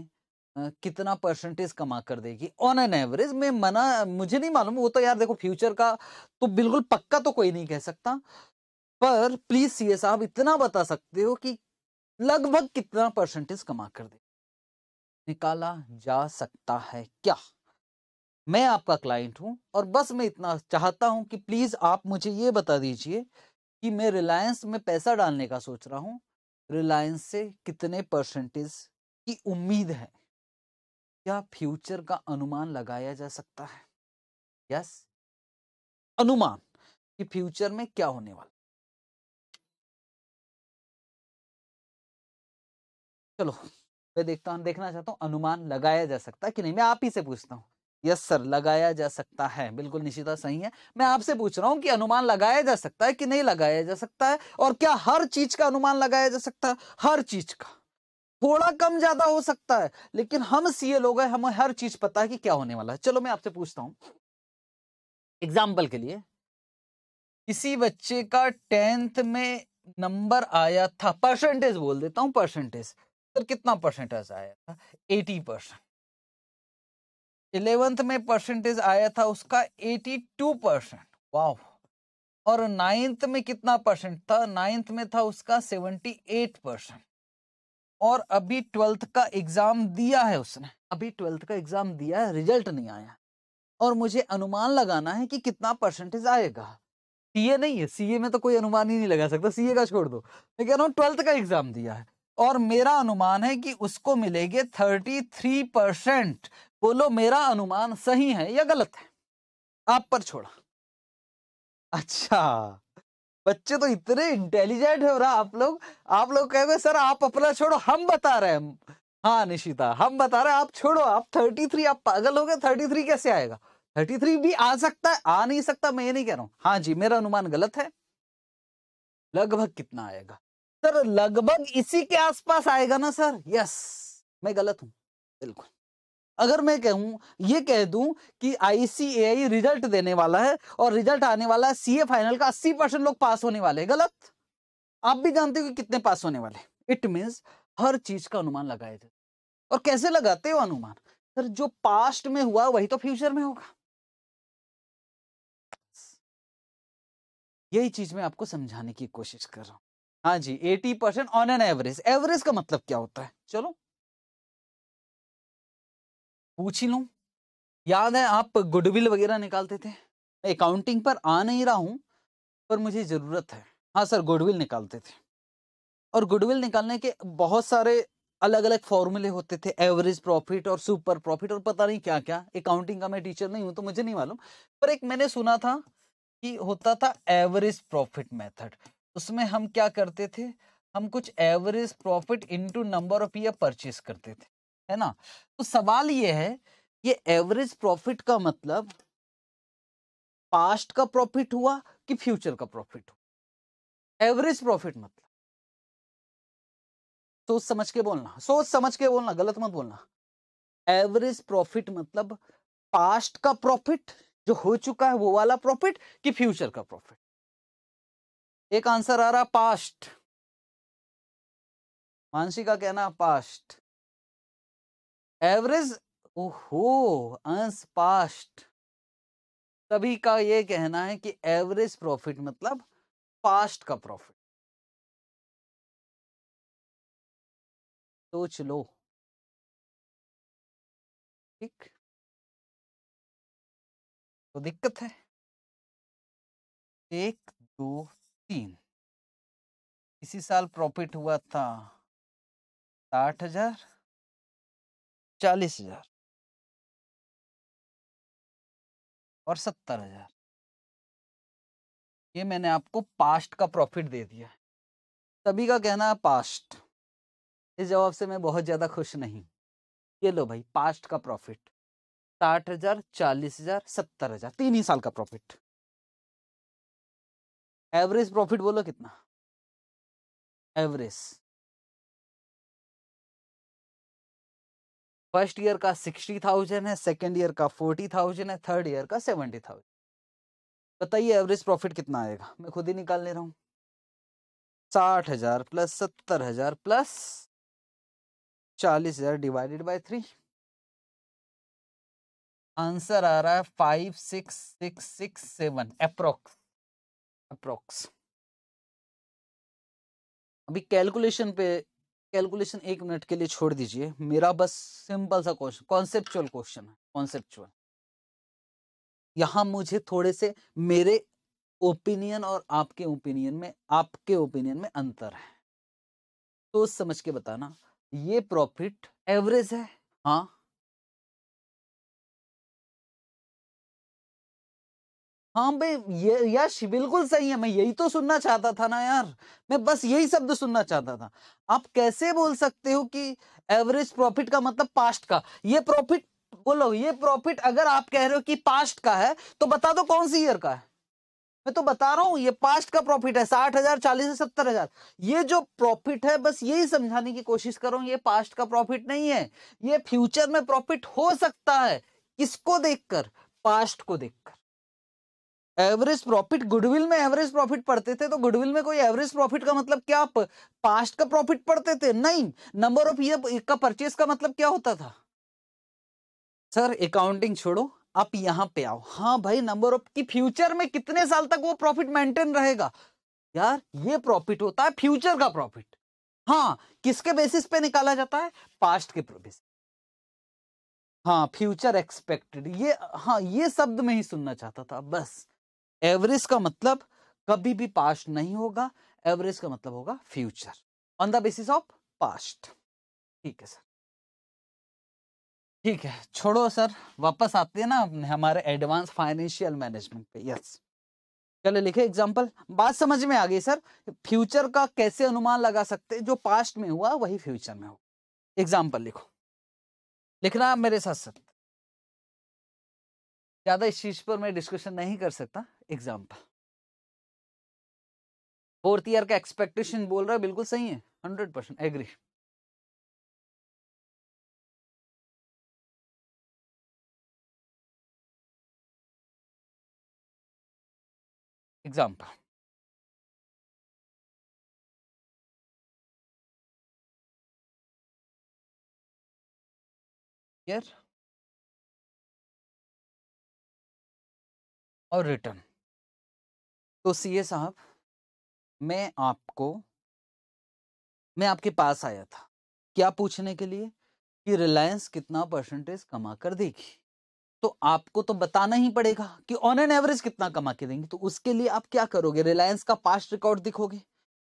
कितना परसेंटेज कमा कर देगी ऑन एन एवरेज में मना मुझे नहीं मालूम वो तो यार देखो फ्यूचर का तो बिल्कुल पक्का तो कोई नहीं कह सकता पर प्लीज सीए साहब इतना बता सकते हो कि लगभग कितना परसेंटेज कमा कर दे निकाला जा सकता है क्या मैं आपका क्लाइंट हूं और बस मैं इतना चाहता हूं कि प्लीज आप मुझे ये बता दीजिए कि मैं रिलायंस में पैसा डालने का सोच रहा हूं रिलायंस से कितने परसेंटेज की उम्मीद है क्या फ्यूचर का अनुमान लगाया जा सकता है यस अनुमान कि फ्यूचर में क्या होने वाला चलो मैं देखता हूं देखना चाहता हूं अनुमान लगाया जा सकता है कि नहीं मैं आप ही से पूछता हूं यस सर लगाया जा सकता है बिल्कुल निश्चिता सही है मैं आपसे पूछ रहा हूं कि अनुमान लगाया जा सकता है कि नहीं लगाया जा सकता है और क्या हर चीज का अनुमान लगाया जा सकता है हर चीज का थोड़ा कम ज्यादा हो सकता है लेकिन हम सीए लोग हैं हमें हर चीज पता है कि क्या होने वाला है चलो मैं आपसे पूछता हूं एग्जाम्पल के लिए किसी बच्चे का टेंथ में नंबर आया था परसेंटेज बोल देता हूं परसेंटेज सर कितना परसेंटेज आया था एटी परसेंट इलेवेंथ में परसेंटेज आया था उसका एटी टू परसेंट वाह और नाइन्थ में कितना परसेंट था नाइन्थ में था उसका सेवेंटी एट परसेंट और अभी ट्वेल्थ का एग्ज़ाम दिया है उसने अभी ट्वेल्थ का एग्ज़ाम दिया है रिजल्ट नहीं आया और मुझे अनुमान लगाना है कि कितना परसेंटेज आएगा सीए नहीं है सीए में तो कोई अनुमान ही नहीं लगा सकता सीए का छोड़ दो मैं कह रहा हूँ ट्वेल्थ का एग्ज़ाम दिया है और मेरा अनुमान है कि उसको मिलेगे थर्टी थ्री परसेंट बोलो मेरा अनुमान सही है या गलत है आप पर छोड़ा अच्छा बच्चे तो इतने इंटेलिजेंट हो रहा आप लोग आप लोग कह रहे सर आप अपना छोड़ो हम बता रहे हैं हाँ निशिता हम बता रहे हैं आप छोड़ो आप थर्टी थ्री आप पागल हो गए थर्टी थ्री कैसे आएगा थर्टी थ्री भी आ सकता है आ नहीं सकता मैं ये नहीं कह रहा हूँ हाँ जी मेरा अनुमान गलत है लगभग कितना आएगा सर लगभग इसी के आसपास आएगा ना सर यस मैं गलत हूँ बिल्कुल अगर मैं कहूं ये कह दूं कि आईसीएआई रिजल्ट देने वाला है और रिजल्ट आने वाला है सी फाइनल का अस्सी परसेंट लोग पास होने वाले हैं गलत आप भी जानते हो कि कितने पास होने वाले इट मीन्स हर चीज का अनुमान लगाए थे और कैसे लगाते हो अनुमान सर जो पास्ट में हुआ वही तो फ्यूचर में होगा यही चीज मैं आपको समझाने की कोशिश कर रहा हूं हाँ जी 80 percent on an average average का मतलब क्या होता है चलो पूछ ही लू याद है आप गुडविल वगैरह निकालते थे मैं अकाउंटिंग पर आ नहीं रहा हूँ पर मुझे ज़रूरत है हाँ सर गुडविल निकालते थे और गुडविल निकालने के बहुत सारे अलग अलग फॉर्मूले होते थे एवरेज प्रॉफिट और सुपर प्रॉफिट और पता नहीं क्या क्या अकाउंटिंग का मैं टीचर नहीं हूं तो मुझे नहीं मालूम पर एक मैंने सुना था कि होता था एवरेज प्रॉफिट मेथड उसमें हम क्या करते थे हम कुछ average profit into number of year purchase करते थे है ना तो सवाल ये है ये एवरेज प्रॉफिट का मतलब पास्ट का प्रॉफिट हुआ कि फ्यूचर का प्रॉफिट हुआ एवरेज प्रॉफिट मतलब सोच समझ के बोलना सोच समझ के बोलना गलत मत बोलना एवरेज प्रॉफिट मतलब पास्ट का प्रॉफिट जो हो चुका है वो वाला प्रॉफिट कि फ्यूचर का प्रॉफिट एक आंसर आ रहा पास्ट मानसी का कहना पास्ट एवरेज ओहो अंश पास्ट सभी का ये कहना है कि एवरेज प्रॉफिट मतलब पास्ट का प्रॉफिट सोच लो ठीक तो दिक्कत है एक दो तीन इसी साल प्रॉफिट हुआ था साठ हजार चालीस हजार और सत्तर हजार ये मैंने आपको पास्ट का प्रॉफिट दे दिया सभी का कहना है पास्ट इस जवाब से मैं बहुत ज़्यादा खुश नहीं ये लो भाई पास्ट का प्रॉफिट साठ हजार चालीस हजार सत्तर हजार तीन ही साल का प्रॉफिट एवरेज प्रॉफिट बोलो कितना एवरेज फर्स्ट ईयर का सिक्सटी थाउजेंड है सेकेंड ईयर का फोर्टी थाउजेंड है थर्ड ईयर का सेवेंटी थाउजेंड बताइए एवरेज प्रॉफिट कितना आएगा मैं खुद ही निकाल ले रहा हूँ साठ हजार प्लस सत्तर हजार प्लस चालीस हजार डिवाइडेड बाई थ्री आंसर आ रहा है five six six six seven approx approx अभी कैलकुलेशन पे कैलकुलेशन एक मिनट के लिए छोड़ दीजिए मेरा बस सिंपल सा क्वेश्चन कॉन्सेप्चुअल क्वेश्चन है कॉन्सेप्चुअल यहां मुझे थोड़े से मेरे ओपिनियन और आपके ओपिनियन में आपके ओपिनियन में अंतर है तो समझ के बताना ये प्रॉफिट एवरेज है हाँ हाँ भाई ये यश बिल्कुल सही है मैं यही तो सुनना चाहता था ना यार मैं बस यही शब्द सुनना चाहता था आप कैसे बोल सकते हो कि एवरेज प्रॉफिट का मतलब पास्ट का ये प्रॉफिट बोलो ये प्रॉफिट अगर आप कह रहे हो कि पास्ट का है तो बता दो कौन सी ईयर का है मैं तो बता रहा हूं ये पास्ट का प्रॉफिट है साठ हजार चालीस से सत्तर हजार ये जो प्रॉफिट है बस यही समझाने की कोशिश करो ये पास्ट का प्रॉफिट नहीं है ये फ्यूचर में प्रॉफिट हो सकता है किसको देखकर पास्ट को देखकर एवरेज प्रॉफिट गुडविल में एवरेज प्रॉफिट पढ़ते थे तो गुडविल में कोई एवरेज प्रॉफिट का मतलब क्या पास्ट का प्रॉफिट पढ़ते थे नहीं नंबर ऑफ ईयर का परचेस का मतलब क्या होता था सर अकाउंटिंग छोड़ो आप यहां पे आओ हाँ भाई नंबर ऑफ की फ्यूचर में कितने साल तक वो प्रॉफिट मेंटेन रहेगा यार ये प्रॉफिट होता है फ्यूचर का प्रॉफिट हाँ किसके बेसिस पे निकाला जाता है पास्ट के बेसिस हाँ फ्यूचर एक्सपेक्टेड ये हाँ ये शब्द में ही सुनना चाहता था बस एवरेज का मतलब कभी भी पास्ट नहीं होगा एवरेज का मतलब होगा future on the basis of past ठीक है सर ठीक है छोड़ो सर वापस आते हैं ना हमारे एडवांस फाइनेंशियल मैनेजमेंट पे यस चलो लिखे एग्जांपल बात समझ में आ गई सर फ्यूचर का कैसे अनुमान लगा सकते जो पास्ट में हुआ वही फ्यूचर में हो एग्जांपल लिखो लिखना मेरे साथ सर ज़्यादा इस चीज़ पर मैं डिस्कशन नहीं कर सकता एग्जाम्पल फोर्थ ईयर का एक्सपेक्टेशन बोल रहा है बिल्कुल सही है hundred percent agree example Here और रिटर्न तो सीए साहब मैं आपको मैं आपके पास आया था क्या पूछने के लिए कि रिलायंस कितना परसेंटेज कमा कर देगी तो आपको तो बताना ही पड़ेगा कि ऑन एन एवरेज कितना कमा के देंगे तो उसके लिए आप क्या करोगे रिलायंस का पास्ट रिकॉर्ड दिखोगे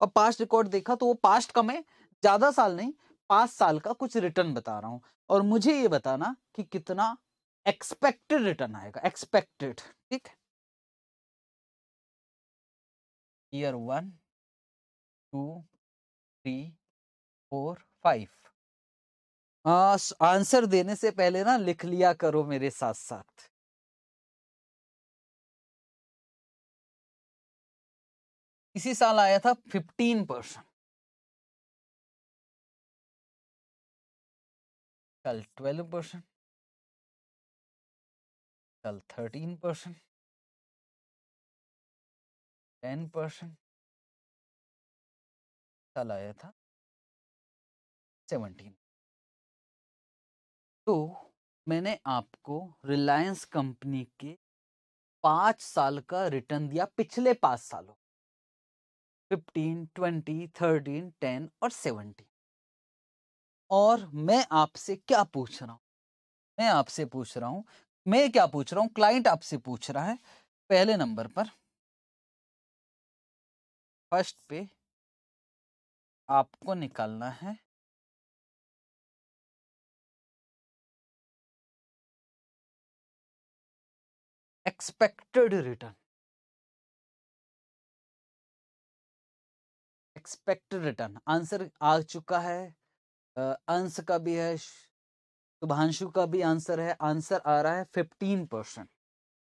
और पास्ट रिकॉर्ड देखा तो वो पास्ट का मैं ज्यादा साल नहीं पांच साल का कुछ रिटर्न बता रहा हूं और मुझे ये बताना कि कितना एक्सपेक्टेड रिटर्न आएगा एक्सपेक्टेड ठीक है here 1 2 3 4 5 आंसर देने से पहले ना लिख लिया करो मेरे साथ साथ इसी साल आया था फिफ्टीन परसेंट कल ट्वेल्व परसेंट कल थर्टीन परसेंट टेन परसेंट साल आया था सेवनटीन तो मैंने आपको रिलायंस कंपनी के पाँच साल का रिटर्न दिया पिछले पाँच सालों फिफ्टीन ट्वेंटी थर्टीन टेन और सेवनटीन और मैं आपसे क्या पूछ रहा हूँ मैं आपसे पूछ रहा हूँ मैं क्या पूछ रहा हूँ क्लाइंट आपसे पूछ रहा है पहले नंबर पर फर्स्ट पे आपको निकालना है expected return expected return answer आ चुका है अंश का भी है शुभांशु का भी आंसर है आंसर आ रहा है फिफ्टीन परसेंट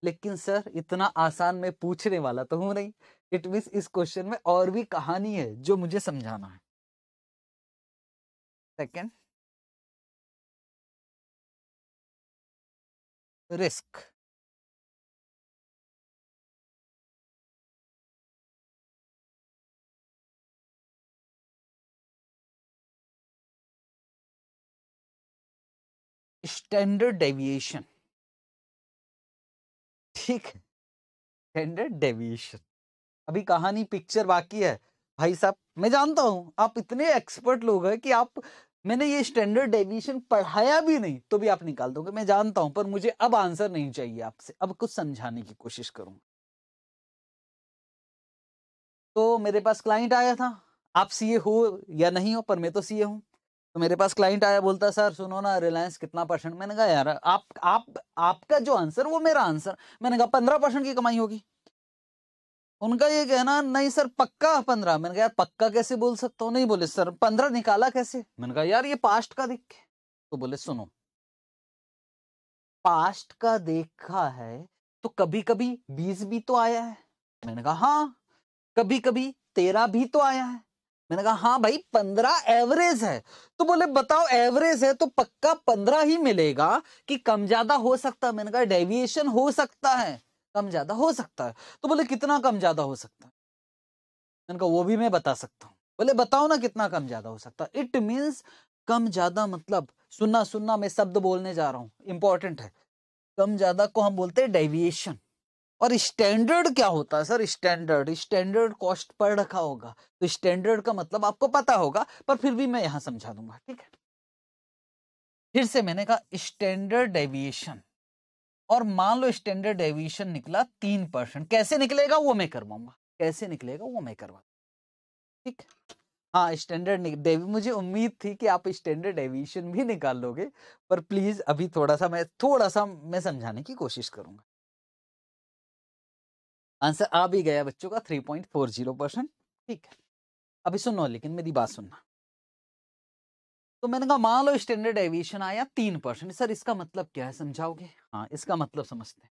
लेकिन सर इतना आसान में पूछने वाला तो हूं नहीं इट मीन इस क्वेश्चन में और भी कहानी है जो मुझे समझाना है सेकेंड रिस्क स्टैंडर्ड डेविएशन ठीक है स्टैंडर्ड डेविएशन अभी कहानी पिक्चर बाकी है भाई साहब मैं जानता हूँ आप इतने एक्सपर्ट लोग हैं कि आप मैंने ये स्टैंडर्ड डेविएशन पढ़ाया भी नहीं तो भी आप निकाल दोगे मैं जानता हूँ पर मुझे अब आंसर नहीं चाहिए आपसे अब कुछ समझाने की कोशिश करूंगा तो मेरे पास क्लाइंट आया था आप सीए हो या नहीं हो पर मैं तो सीए हूँ तो मेरे पास क्लाइंट आया बोलता सर सुनो ना रिलायंस कितना परसेंट मैंने कहा यार आप आप आपका जो आंसर वो मेरा आंसर मैंने कहा पंद्रह परसेंट की कमाई होगी उनका ये कहना नहीं सर पक्का पंद्रह मैंने कहा यार पक्का कैसे बोल सकता हूँ नहीं बोले सर पंद्रह निकाला कैसे मैंने कहा यार ये पास्ट का देख तो बोले सुनो पास्ट का देखा है तो कभी कभी बीस भी तो आया है मैंने कहा हाँ कभी कभी तेरह भी तो आया है मैंने कहा हाँ भाई पंद्रह एवरेज है तो बोले बताओ एवरेज है तो पक्का पंद्रह ही मिलेगा कि कम ज्यादा हो सकता है मैंने कहा डेविएशन हो सकता है कम ज़्यादा हो सकता है तो बोले कितना कम ज़्यादा हो सकता है इनका वो भी मैं बता सकता हूँ बोले बताओ ना कितना कम ज़्यादा हो सकता है इट मीन्स कम ज़्यादा मतलब सुनना सुनना मैं शब्द बोलने जा रहा हूँ इंपॉर्टेंट है कम ज़्यादा को हम बोलते हैं डेविएशन और स्टैंडर्ड क्या होता है sir standard standard cost per रखा होगा तो स्टैंडर्ड का मतलब आपको पता होगा पर फिर भी मैं यहां समझा दूंगा ठीक है फिर से मैंने कहा स्टैंडर्ड डेविएशन और मान लो स्टैंडर्ड डेविएशन निकला तीन परसेंट कैसे निकलेगा वो मैं करवाऊंगा कैसे निकलेगा वो मैं करवा ठीक हाँ स्टैंडर्ड मुझे उम्मीद थी कि आप स्टैंडर्ड डेविएशन भी निकाल लोगे पर प्लीज अभी थोड़ा सा मैं थोड़ा सा मैं समझाने की कोशिश करूंगा आंसर आ भी गया बच्चों का three point four zero percent ठीक है अभी सुनो लेकिन मेरी बात सुनना तो मैंने कहा मान लो स्टैंडर्ड एविएशन आया तीन परसेंट सर इसका मतलब क्या है समझाओगे हाँ इसका मतलब समझते हैं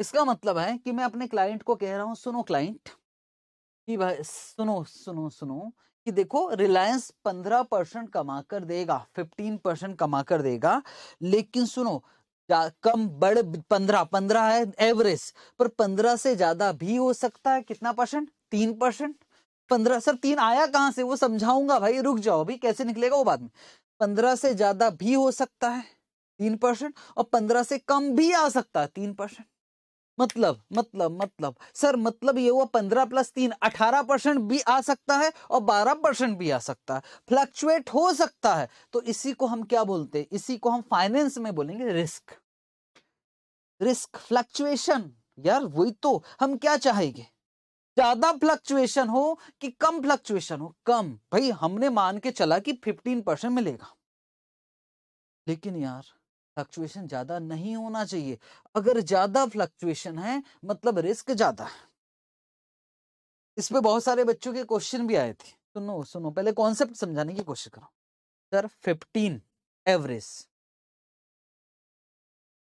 इसका मतलब है कि मैं अपने क्लाइंट को कह रहा हूँ सुनो क्लाइंट कि भाई सुनो सुनो सुनो कि देखो रिलायंस पंद्रह परसेंट कमा कर देगा फिफ्टीन परसेंट कमा कर देगा लेकिन सुनो कम बड़ पंद्रह पंद्रह है एवरेज पर पंद्रह से ज्यादा भी हो सकता है कितना परसेंट तीन परसेंट पंद्रह सर तीन आया कहाँ से वो समझाऊंगा भाई रुक जाओ अभी कैसे निकलेगा वो बाद में पंद्रह से ज्यादा भी हो सकता है तीन परसेंट और पंद्रह से कम भी आ सकता है तीन परसेंट मतलब मतलब मतलब सर मतलब ये हुआ पंद्रह प्लस तीन अठारह परसेंट भी आ सकता है और बारह परसेंट भी आ सकता है फ्लक्चुएट हो सकता है तो इसी को हम क्या बोलते हैं इसी को हम फाइनेंस में बोलेंगे रिस्क रिस्क फ्लक्चुएशन यार वही तो हम क्या चाहेंगे ज्यादा फ्लक्चुएशन हो कि कम फ्लक्चुएशन हो कम भाई हमने मान के चला कि 15 परसेंट मिलेगा लेकिन यार फ्लक्चुएशन ज्यादा नहीं होना चाहिए अगर ज्यादा फ्लक्चुएशन है मतलब रिस्क ज्यादा है इस पे बहुत सारे बच्चों के क्वेश्चन भी आए थे सुनो सुनो पहले कॉन्सेप्ट समझाने की कोशिश करो सर 15 एवरेज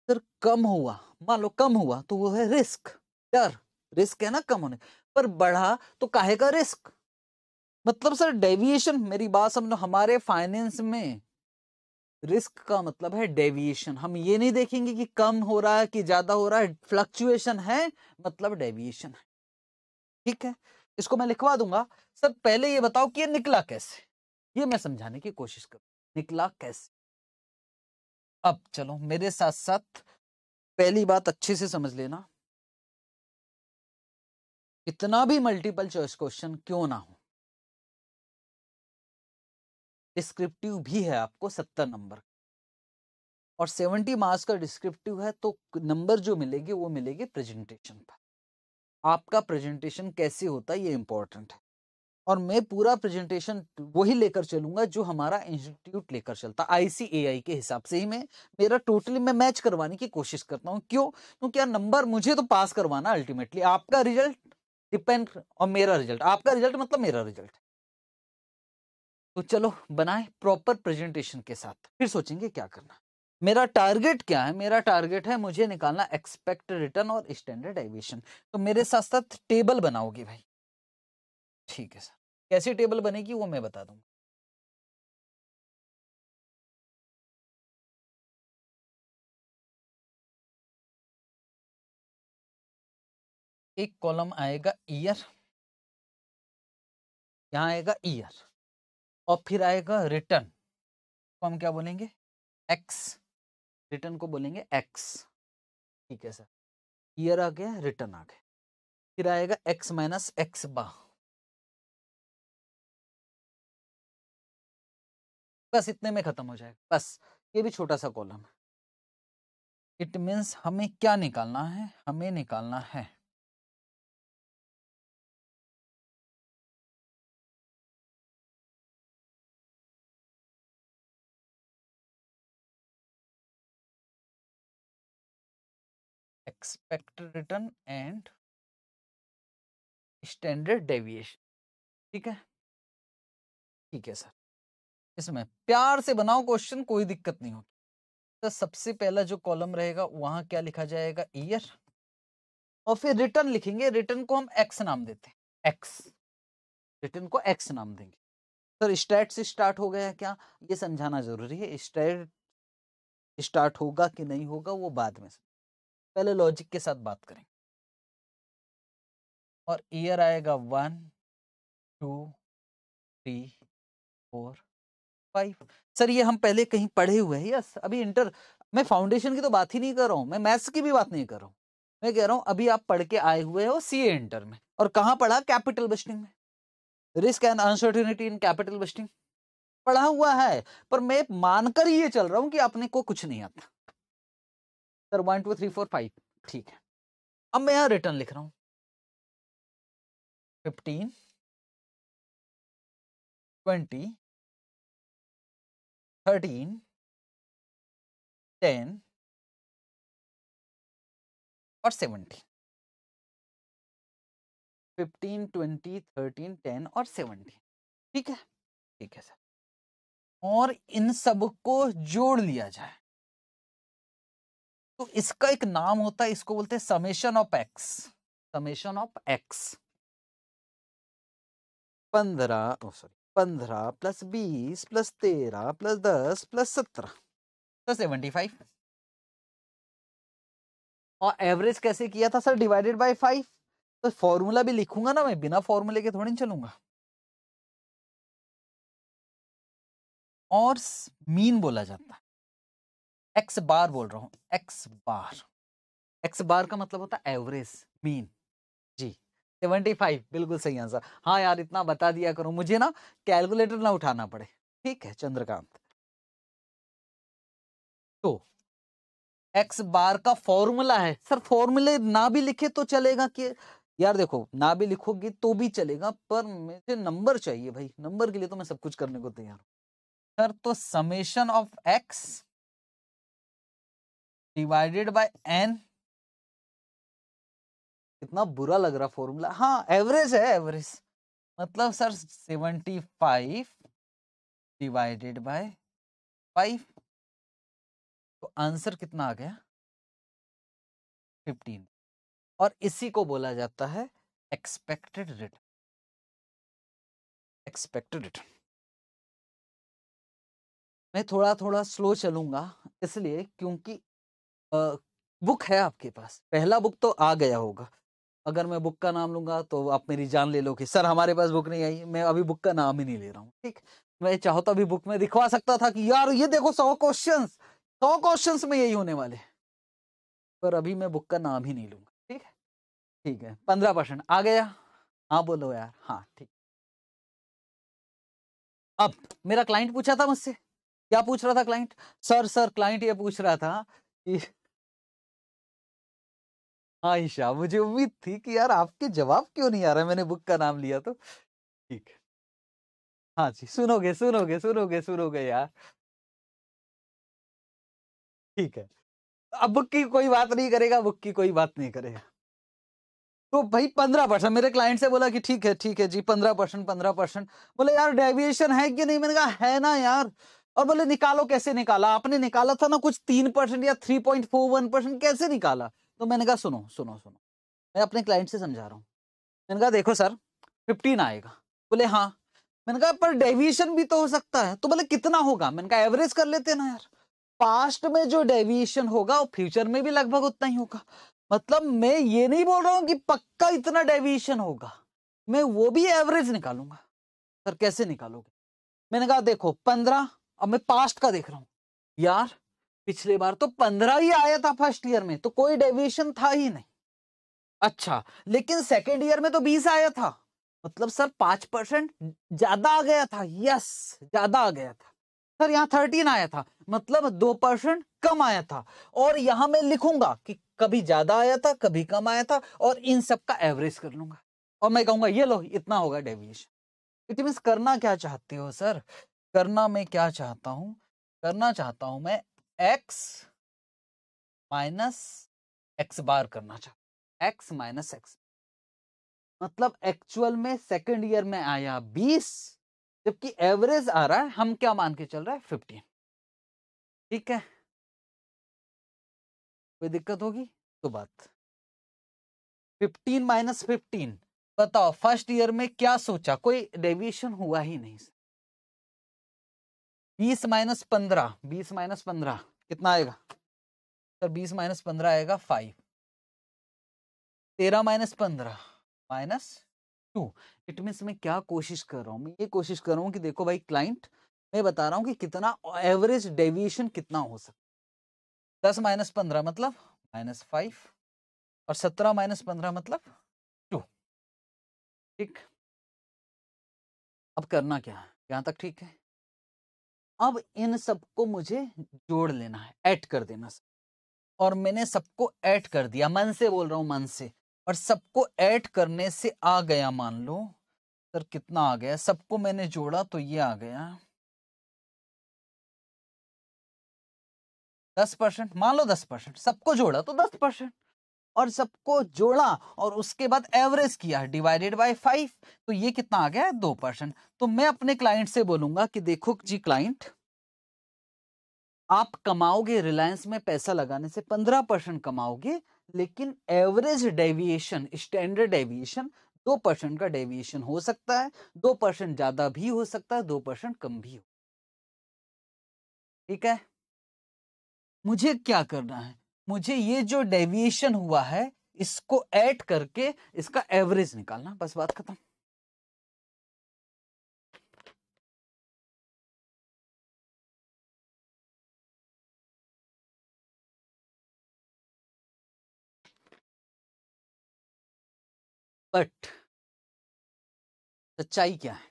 सर कम हुआ मान लो कम हुआ तो वो है रिस्क डर रिस्क है ना कम होने पर बढ़ा तो काहे का रिस्क मतलब सर डेविएशन मेरी बात समझो हमारे फाइनेंस में रिस्क का मतलब है डेविएशन हम ये नहीं देखेंगे कि कम हो रहा है कि ज्यादा हो रहा है फ्लक्चुएशन है मतलब डेविएशन है ठीक है इसको मैं लिखवा दूंगा सर पहले ये बताओ कि ये निकला कैसे ये मैं समझाने की कोशिश करू निकला कैसे अब चलो मेरे साथ साथ पहली बात अच्छे से समझ लेना कितना भी मल्टीपल चॉइस क्वेश्चन क्यों ना हो डिस्क्रिप्टिव भी है आपको सत्तर नंबर और सेवेंटी मार्क्स का डिस्क्रिप्टिव है तो नंबर जो मिलेगी वो मिलेगी प्रेजेंटेशन पर आपका प्रेजेंटेशन कैसे होता है ये इंपॉर्टेंट है और मैं पूरा प्रेजेंटेशन वही लेकर चलूंगा जो हमारा इंस्टीट्यूट लेकर चलता आईसीएआई के हिसाब से ही मैं मेरा टोटली मैं मैच करवाने की कोशिश करता हूँ क्यों क्योंकि यार नंबर मुझे तो पास करवाना अल्टीमेटली आपका रिजल्ट डिपेंड ऑन मेरा रिजल्ट आपका रिजल्ट मतलब मेरा रिजल्ट तो चलो बनाए प्रॉपर प्रेजेंटेशन के साथ फिर सोचेंगे क्या करना मेरा टारगेट क्या है मेरा टारगेट है मुझे निकालना एक्सपेक्ट रिटर्न और स्टैंडर्ड एविएशन तो मेरे साथ साथ टेबल बनाओगे भाई ठीक है सर कैसी टेबल बनेगी वो मैं बता दूंगा एक कॉलम आएगा ईयर यहाँ आएगा ईयर और फिर आएगा रिटर्न तो हम क्या बोलेंगे एक्स रिटर्न को बोलेंगे एक्स ठीक है सर ईयर आ गया रिटर्न आ गया फिर आएगा एक्स माइनस एक्स बा बस इतने में खत्म हो जाएगा बस ये भी छोटा सा कॉलम है इट मीन्स हमें क्या निकालना है हमें निकालना है expected return and standard deviation ठीक है ठीक है सर इसमें प्यार से बनाओ क्वेश्चन कोई दिक्कत नहीं होगी तो सबसे पहला जो कॉलम रहेगा वहां क्या लिखा जाएगा ईयर और फिर रिटर्न लिखेंगे रिटर्न को हम एक्स नाम देते हैं एक्स रिटर्न को एक्स नाम देंगे सर स्टेट से स्टार्ट हो गया क्या ये समझाना जरूरी है स्टेट स्टार्ट होगा कि नहीं होगा वो बाद में सर पहले लॉजिक के साथ बात करें और ईयर आएगा one two three four five sir ये हम पहले कहीं पढ़े हुए हैं यस अभी इंटर मैं फाउंडेशन की तो बात ही नहीं कर रहा हूँ मैं मैथ्स की भी बात नहीं कर रहा हूँ मैं कह रहा हूँ अभी आप पढ़ के आए हुए हो सी इंटर में और कहाँ पढ़ा कैपिटल बस्टिंग में risk and uncertainty in capital budgeting पढ़ा हुआ है पर मैं मानकर ये चल रहा हूँ कि आपने को कुछ नहीं आता sir one two three four five ठीक है अब मैं यहाँ रिटर्न लिख रहा हूँ फिफ्टीन ट्वेंटी थर्टीन टेन और seventeen fifteen twenty thirteen ten और सेवनटीन ठीक है ठीक है सर और इन सब को जोड़ लिया जाए तो इसका एक नाम होता है इसको बोलते हैं summation of x summation of x पंद्रह सॉरी पंद्रह प्लस बीस प्लस तेरह प्लस दस प्लस सत्रह तो सेवेंटी फाइव और एवरेज कैसे किया था सर डिवाइडेड बाय फाइव तो फॉर्मूला भी लिखूंगा ना मैं बिना फॉर्मूले के थोड़ी नहीं चलूंगा और मीन बोला जाता एक्स बार बोल रहा हूँ एक्स बार एक्स बार का मतलब होता है एवरेज मीन जी सेवेंटी फाइव बिल्कुल सही आंसर हाँ यार इतना बता दिया करो मुझे ना कैलकुलेटर ना उठाना पड़े ठीक है चंद्रकांत तो एक्स बार का फॉर्मूला है सर फॉर्मूले ना भी लिखे तो चलेगा कि यार देखो ना भी लिखोगे तो भी चलेगा पर मुझे नंबर चाहिए भाई नंबर के लिए तो मैं सब कुछ करने को तैयार हूँ सर तो summation of x divided by n कितना बुरा लग रहा फॉर्मूला हाँ एवरेज है एवरेज मतलब sir seventy five divided by five तो आंसर कितना आ गया फिफ्टीन और इसी को बोला जाता है एक्सपेक्टेड रिटर्न एक्सपेक्टेड रिटर्न मैं थोड़ा थोड़ा स्लो चलूंगा इसलिए क्योंकि बुक है आपके पास पहला बुक तो आ गया होगा अगर मैं बुक का नाम लूंगा तो आप मेरी जान ले लो कि सर हमारे पास बुक नहीं आई मैं अभी बुक का नाम ही नहीं ले रहा हूँ ठीक मैं चाहो तो अभी बुक में दिखवा सकता था कि यार ये देखो सौ क्वेश्चन सौ क्वेश्चन में यही होने वाले पर अभी मैं बुक का नाम ही नहीं लूंगा ठीक है ठीक है पंद्रह परसेंट आ गया हाँ बोलो यार हाँ ठीक अब मेरा क्लाइंट पूछा था मुझसे क्या पूछ रहा था क्लाइंट सर सर क्लाइंट ये पूछ रहा था कि आयशा हाँ मुझे उम्मीद थी कि यार आपके जवाब क्यों नहीं आ रहा मैंने बुक का नाम लिया तो ठीक हाँ जी सुनोगे सुनोगे सुनोगे सुनोगे यार ठीक है अब बुक की कोई बात नहीं करेगा बुक की कोई बात नहीं करेगा तो भाई पंद्रह परसेंट मेरे क्लाइंट से बोला कि ठीक है ठीक है जी पंद्रह परसेंट पंद्रह परसेंट बोले यार डेविएशन है कि नहीं मैंने कहा है ना यार और बोले निकालो कैसे निकाला आपने निकाला था ना कुछ तीन परसेंट या three point four one percent कैसे निकाला तो मैंने कहा सुनो सुनो सुनो मैं अपने क्लाइंट से समझा रहा हूँ मैंने कहा देखो सर फिफ्टीन आएगा बोले हाँ मैंने कहा पर डेविएशन भी तो हो सकता है तो बोले कितना होगा मैंने कहा एवरेज कर लेते ना यार पास्ट में जो डेविएशन होगा वो फ्यूचर में भी लगभग उतना ही होगा मतलब मैं ये नहीं बोल रहा हूँ कि पक्का इतना डेविएशन होगा मैं वो भी एवरेज निकालूंगा सर कैसे निकालोगे मैंने कहा देखो पंद्रह अब मैं पास्ट का देख रहा हूँ यार पिछले बार तो पंद्रह ही आया था फर्स्ट ईयर में तो कोई डेविएशन था ही नहीं अच्छा लेकिन सेकेंड ईयर में तो बीस आया था मतलब सर पांच परसेंट ज्यादा आ गया था यस ज्यादा आ गया था सर यहाँ थर्टीन आया था मतलब दो परसेंट कम आया था और यहां मैं लिखूंगा कि कभी ज्यादा आया था कभी कम आया था और इन सब का एवरेज कर लूंगा और मैं कहूंगा ये लो इतना होगा डेविएशन इट मीन करना क्या चाहते हो सर करना मैं क्या चाहता हूँ करना चाहता हूँ मैं एक्स माइनस एक्स बार करना चाहता एक्स माइनस एक्स मतलब एक्चुअल में सेकंड ईयर में आया बीस जबकि एवरेज आ रहा है हम क्या मान के चल रहा है फिफ्टीन ठीक है कोई दिक्कत होगी तो बात फिफ्टीन माइनस फिफ्टीन बताओ फर्स्ट ईयर में क्या सोचा कोई डेविएशन हुआ ही नहीं बीस माइनस पंद्रह बीस माइनस पंद्रह कितना आएगा सर बीस माइनस पंद्रह आएगा फाइव तेरह माइनस पंद्रह माइनस टू इट मीन्स मैं क्या कोशिश कर रहा हूँ मैं ये कोशिश कर रहा हूँ कि देखो भाई क्लाइंट मैं बता रहा हूँ कि कितना एवरेज डेविएशन कितना हो सकता दस माइनस पंद्रह मतलब माइनस फाइव और सत्रह माइनस पंद्रह मतलब टू ठीक अब करना क्या है यहाँ तक ठीक है अब इन सबको मुझे जोड़ लेना है ऐड कर देना सब और मैंने सबको ऐड कर दिया मन से बोल रहा हूं मन से और सबको ऐड करने से आ गया मान लो सर कितना आ गया सबको मैंने जोड़ा तो ये आ गया दस परसेंट मान लो दस परसेंट सबको जोड़ा तो दस परसेंट और सबको जोड़ा और उसके बाद एवरेज किया डिवाइडेड बाय फाइव तो ये कितना आ गया दो परसेंट तो मैं अपने क्लाइंट से बोलूंगा कि देखो जी क्लाइंट आप कमाओगे रिलायंस में पैसा लगाने से पंद्रह परसेंट कमाओगे लेकिन एवरेज डेविएशन स्टैंडर्ड डेविएशन दो परसेंट का डेविएशन हो सकता है दो परसेंट ज्यादा भी हो सकता है दो परसेंट कम भी हो ठीक है मुझे क्या करना है मुझे ये जो डेविएशन हुआ है इसको ऐड करके इसका एवरेज निकालना बस बात खत्म बट सच्चाई क्या है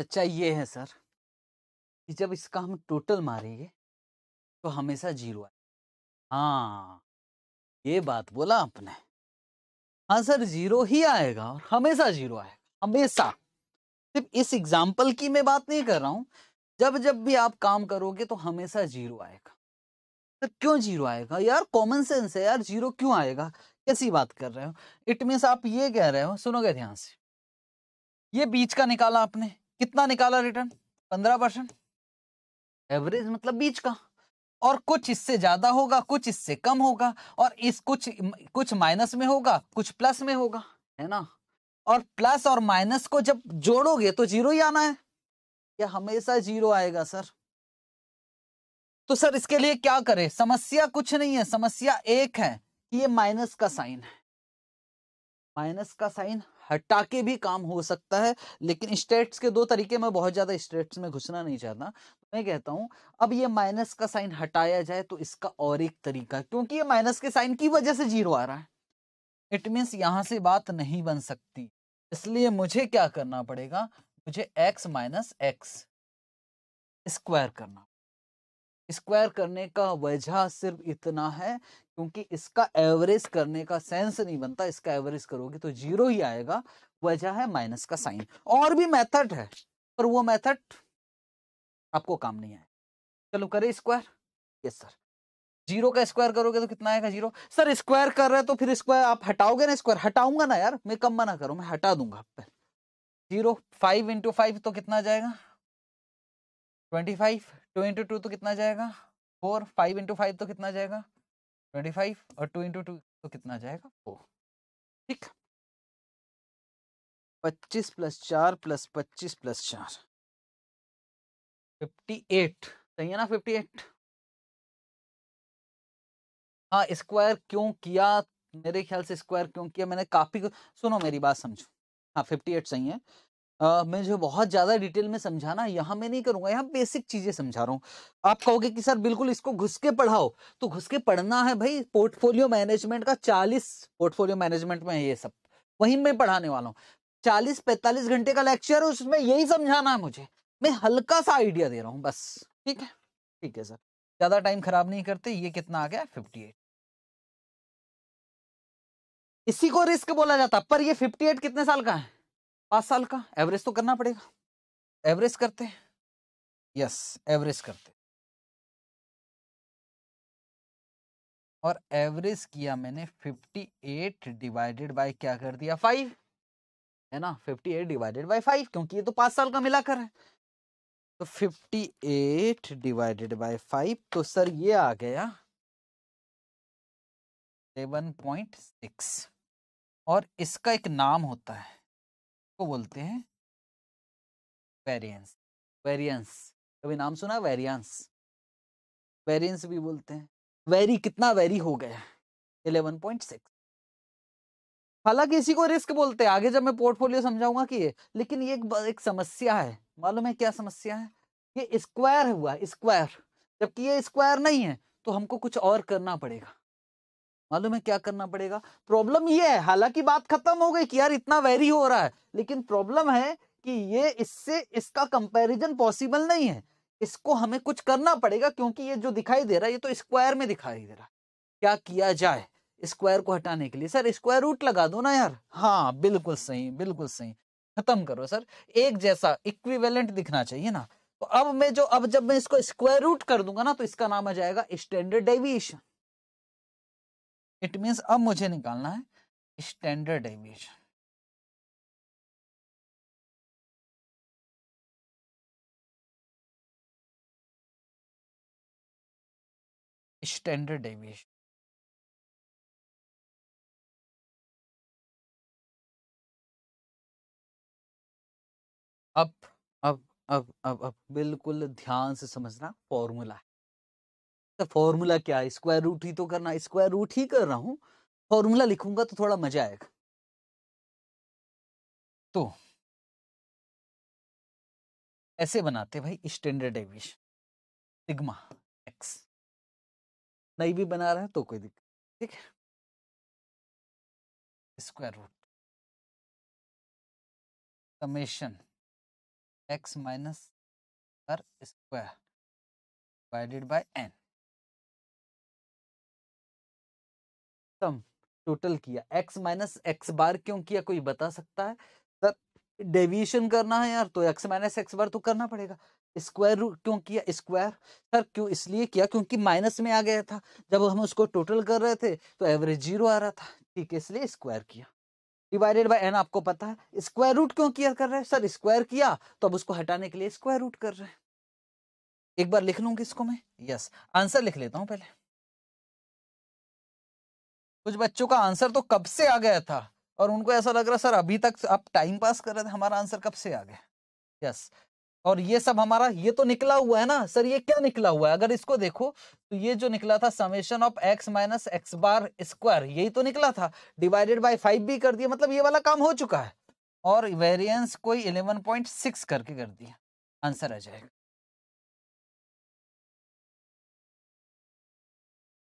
सच्चाई ये है सर कि जब इसका हम टोटल मारेंगे तो हमेशा जीरो आए हाँ ये बात बोला आपने हाँ सर जीरो ही आएगा और हमेशा जीरो आएगा हमेशा सिर्फ इस एग्जाम्पल की मैं बात नहीं कर रहा हूँ जब जब भी आप काम करोगे तो हमेशा जीरो आएगा सर तो क्यों जीरो आएगा यार कॉमन सेंस है यार जीरो क्यों आएगा कैसी बात कर रहे हो इट मीन आप ये कह रहे हो सुनोगे ध्यान से ये बीच का निकाला आपने कितना निकाला रिटर्न पंद्रह परसेंट एवरेज मतलब बीच का और कुछ इससे ज़्यादा होगा कुछ इससे कम होगा और इस कुछ कुछ माइनस में होगा कुछ प्लस में होगा है ना और प्लस और माइनस को जब जोड़ोगे तो जीरो ही आना है या हमेशा जीरो आएगा सर तो सर इसके लिए क्या करें समस्या कुछ नहीं है समस्या एक है कि ये माइनस का साइन है माइनस का साइन हटा के भी काम हो सकता है लेकिन स्टेट्स के दो तरीके में बहुत ज़्यादा स्टेट्स में घुसना नहीं चाहता मैं कहता हूं अब ये माइनस का साइन हटाया जाए तो इसका और एक तरीका क्योंकि ये माइनस के साइन की वजह से जीरो आ रहा है इट मीन्स यहां से बात नहीं बन सकती इसलिए मुझे क्या करना पड़ेगा मुझे एक्स माइनस एक्स स्क्वायर करना स्क्वायर करने का वजह सिर्फ इतना है क्योंकि इसका एवरेज करने का सेंस नहीं बनता इसका एवरेज करोगे तो जीरो ही आएगा वजह है माइनस का साइन और भी मेथड है पर वो मेथड आपको काम नहीं आए चलो करें स्क्वायर यस सर जीरो का स्क्वायर करोगे तो कितना आएगा जीरो सर स्क्वायर कर रहे हैं तो फिर स्क्वायर आप हटाओगे ना स्क्वायर हटाऊंगा ना यार मैं कम मना करूँ मैं हटा दूंगा आप जीरो फाइव इंटू फाइव तो कितना जाएगा twenty five two into two तो कितना जाएगा फोर फाइव इंटू फाइव तो कितना जाएगा ट्वेंटी फाइव और टू इंटू टू तो कितना जाएगा फोर ठीक पच्चीस प्लस चार प्लस पच्चीस प्लस चार फिफ्टी एट सही है ना फिफ्टी एट हाँ स्क्वायर क्यों किया मेरे ख्याल से स्क्वायर क्यों किया मैंने काफ़ी सुनो मेरी बात समझो हाँ फिफ्टी एट सही है Uh, मैं जो बहुत ज़्यादा डिटेल में समझाना यहाँ मैं नहीं करूंगा यहाँ बेसिक चीज़ें समझा रहा हूँ आप कहोगे कि सर बिल्कुल इसको घुस के पढ़ाओ तो घुस के पढ़ना है भाई पोर्टफोलियो मैनेजमेंट का चालीस पोर्टफोलियो मैनेजमेंट में है ये सब वहीं मैं पढ़ाने वाला हूँ चालीस पैंतालीस घंटे का लेक्चर है उसमें यही समझाना है मुझे मैं हल्का सा आइडिया दे रहा हूँ बस ठीक है ठीक है सर ज़्यादा टाइम खराब नहीं करते ये कितना आ गया फिफ्टी एट इसी को रिस्क बोला जाता पर ये एट कितने साल का है पांच साल का एवरेज तो करना पड़ेगा एवरेज करते हैं यस एवरेज करते और एवरेज किया मैंने फिफ्टी एट डिवाइडेड बाय क्या कर दिया फाइव है ना fifty eight divided by five क्योंकि ये तो पांच साल का मिलाकर है तो fifty eight divided by five तो सर ये आ गया सेवन पॉइंट सिक्स और इसका एक नाम होता है को बोलते हैं वेरिएंस वेरिएंस कभी नाम सुना वेरिएंस वेरिएंस भी बोलते हैं वेरी कितना वेरी हो गया इलेवन पॉइंट सिक्स हालांकि इसी को रिस्क बोलते हैं आगे जब मैं पोर्टफोलियो समझाऊंगा कि ये लेकिन ये एक, एक समस्या है मालूम है क्या समस्या है ये स्क्वायर हुआ स्क्वायर जबकि ये स्क्वायर नहीं है तो हमको कुछ और करना पड़ेगा मालूम है क्या करना पड़ेगा प्रॉब्लम ये है हालांकि बात खत्म हो गई कि यार इतना वेरी हो रहा है लेकिन प्रॉब्लम है कि ये इससे इसका कंपेरिजन पॉसिबल नहीं है इसको हमें कुछ करना पड़ेगा क्योंकि ये जो दिखाई दे रहा है ये तो स्क्वायर में दिखाई दे रहा है क्या किया जाए स्क्वायर को हटाने के लिए सर स्क्वायर रूट लगा दो ना यार हाँ बिल्कुल सही बिल्कुल सही खत्म करो सर एक जैसा इक्विवेलेंट दिखना चाहिए ना तो अब मैं जो अब जब मैं इसको स्क्वायर रूट कर दूंगा ना तो इसका नाम आ जाएगा स्टैंडर्ड डेविएशन इट मींस अब मुझे निकालना है स्टैंडर्ड डेविएशन स्टैंडर्ड डेविएशन अब अब अब अब अब बिल्कुल ध्यान से समझना फॉर्मूला है तो फॉर्मूला क्या है स्क्वायर रूट ही तो करना स्क्वायर रूट ही कर रहा हूं फॉर्मूला लिखूंगा तो थोड़ा मजा आएगा तो ऐसे बनाते भाई स्टैंडर्ड डेविएशन सिग्मा एक्स नहीं भी बना रहा है तो कोई दिक्कत ठीक है square root summation x minus bar square divided by n sum total किया एक्स माइनस एक्स बार क्यों किया कोई बता सकता है सर डेविएशन करना है यार तो एक्स माइनस एक्स बार तो करना पड़ेगा स्क्वायर रूट क्यों किया स्क्वायर सर क्यों इसलिए किया क्योंकि माइनस में आ गया था जब हम उसको टोटल कर रहे थे तो एवरेज जीरो आ रहा था ठीक है इसलिए स्क्वायर किया डिवाइडेड बाय एन आपको पता है स्क्वायर रूट क्यों किया कर रहे हैं सर स्क्वायर किया तो अब उसको हटाने के लिए स्क्वायर रूट कर रहे हैं एक बार लिख लूंगी इसको मैं यस आंसर लिख लेता हूं पहले कुछ बच्चों का आंसर तो कब से आ गया था और उनको ऐसा लग रहा सर अभी तक आप टाइम पास कर रहे थे हमारा आंसर कब से आ गया यस और ये सब हमारा ये तो निकला हुआ है ना सर ये क्या निकला हुआ है अगर इसको देखो तो ये जो निकला था summation of x minus x bar square यही तो निकला था डिवाइडेड बाई फाइव भी कर दिया मतलब ये वाला काम हो चुका है और वेरियंस कोई इलेवन पॉइंट सिक्स करके कर दिया आंसर आ जाएगा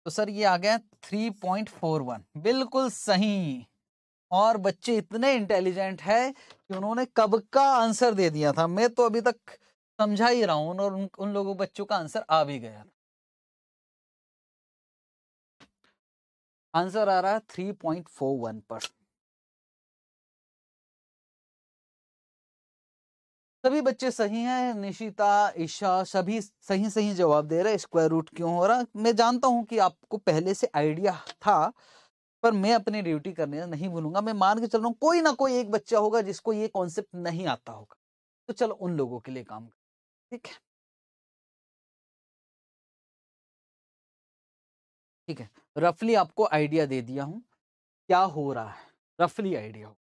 तो सर ये आ गया थ्री पॉइंट फोर वन बिल्कुल सही और बच्चे इतने इंटेलिजेंट है कि उन्होंने कब का आंसर दे दिया था मैं तो अभी तक समझा ही रहा हूं और उन, उन लोगों बच्चों का आंसर आ भी गया आंसर आ रहा three point four one percent सभी बच्चे सही हैं निशिता ईशा सभी सही सही जवाब दे रहे स्क्वायर रूट क्यों हो रहा मैं जानता हूं कि आपको पहले से आइडिया था पर मैं अपनी ड्यूटी करने नहीं भूलूंगा मैं मान के चल रहा हूँ कोई ना कोई एक बच्चा होगा जिसको ये कॉन्सेप्ट नहीं आता होगा तो चलो उन लोगों के लिए काम कर ठीक है ठीक है रफली आपको आइडिया दे दिया हूँ क्या हो रहा है रफली आइडिया हो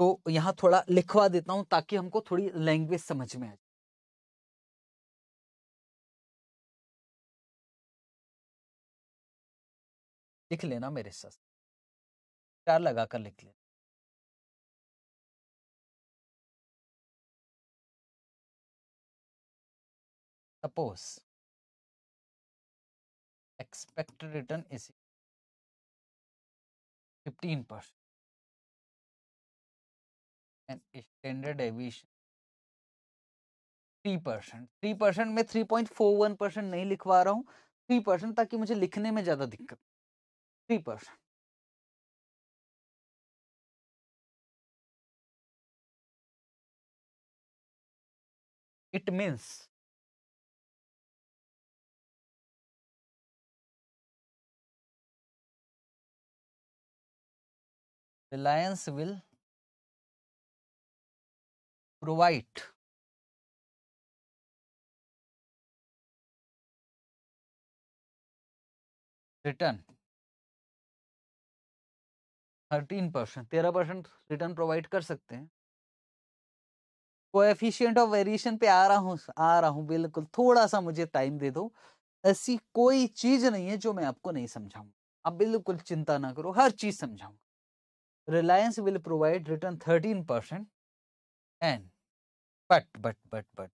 तो यहाँ थोड़ा लिखवा देता हूँ ताकि हमको थोड़ी लैंग्वेज समझ में आ जाए लिख लेना मेरे साथ स्टार लगाकर लिख लेना suppose expected return is fifteen percent and standard deviation three percent three percent में three point four one percent नहीं लिखवा रहा हूँ थ्री परसेंट ताकि मुझे लिखने में ज़्यादा दिक्कत 3 It means Reliance will provide return thirteen percent तेरह परसेंट रिटर्न प्रोवाइड कर सकते हैं कोएफिशिएंट ऑफ वेरिएशन पे आ रहा हूँ आ रहा हूँ बिल्कुल थोड़ा सा मुझे टाइम दे दो ऐसी कोई चीज नहीं है जो मैं आपको नहीं समझाऊंगा आप बिल्कुल चिंता ना करो हर चीज समझाऊंगा Reliance will provide return thirteen percent and but but but but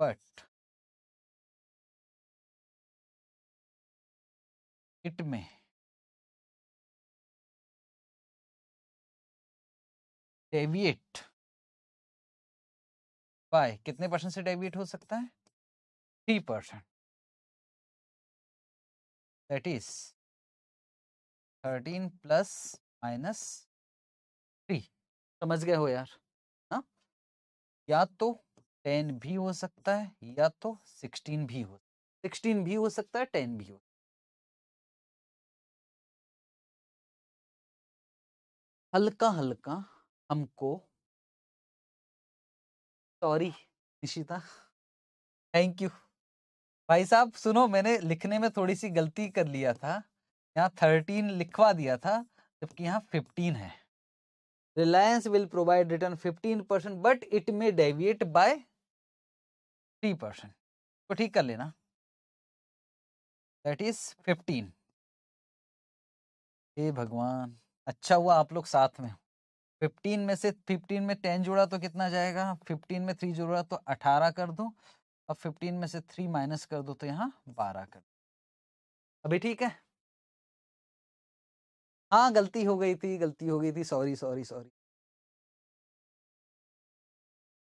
but it may deviate by कितने परसेंट से डेविएट हो सकता है three percent that is thirteen plus minus three समझ गए हो यार ना हाँ? या तो टेन भी हो सकता है या तो सिक्सटीन भी हो सिक्सटीन भी हो सकता है टेन भी हो हल्का हल्का हमको सॉरी निशिता थैंक यू भाई साहब सुनो मैंने लिखने में थोड़ी सी गलती कर लिया था यहाँ थर्टीन लिखवा दिया था जबकि यहाँ फिफ्टीन है Reliance will provide return fifteen percent but it may deviate by three percent तो ठीक कर लेना दैट इज फिफ्टीन हे भगवान अच्छा हुआ आप लोग साथ में हो फिफ्टीन में से फिफ्टीन में टेन जुड़ा तो कितना जाएगा फिफ्टीन में थ्री जुड़ा तो अठारह कर दो और फिफ्टीन में से थ्री माइनस कर दो तो यहाँ बारह कर दो अभी ठीक है हाँ गलती हो गई थी गलती हो गई थी सॉरी सॉरी सॉरी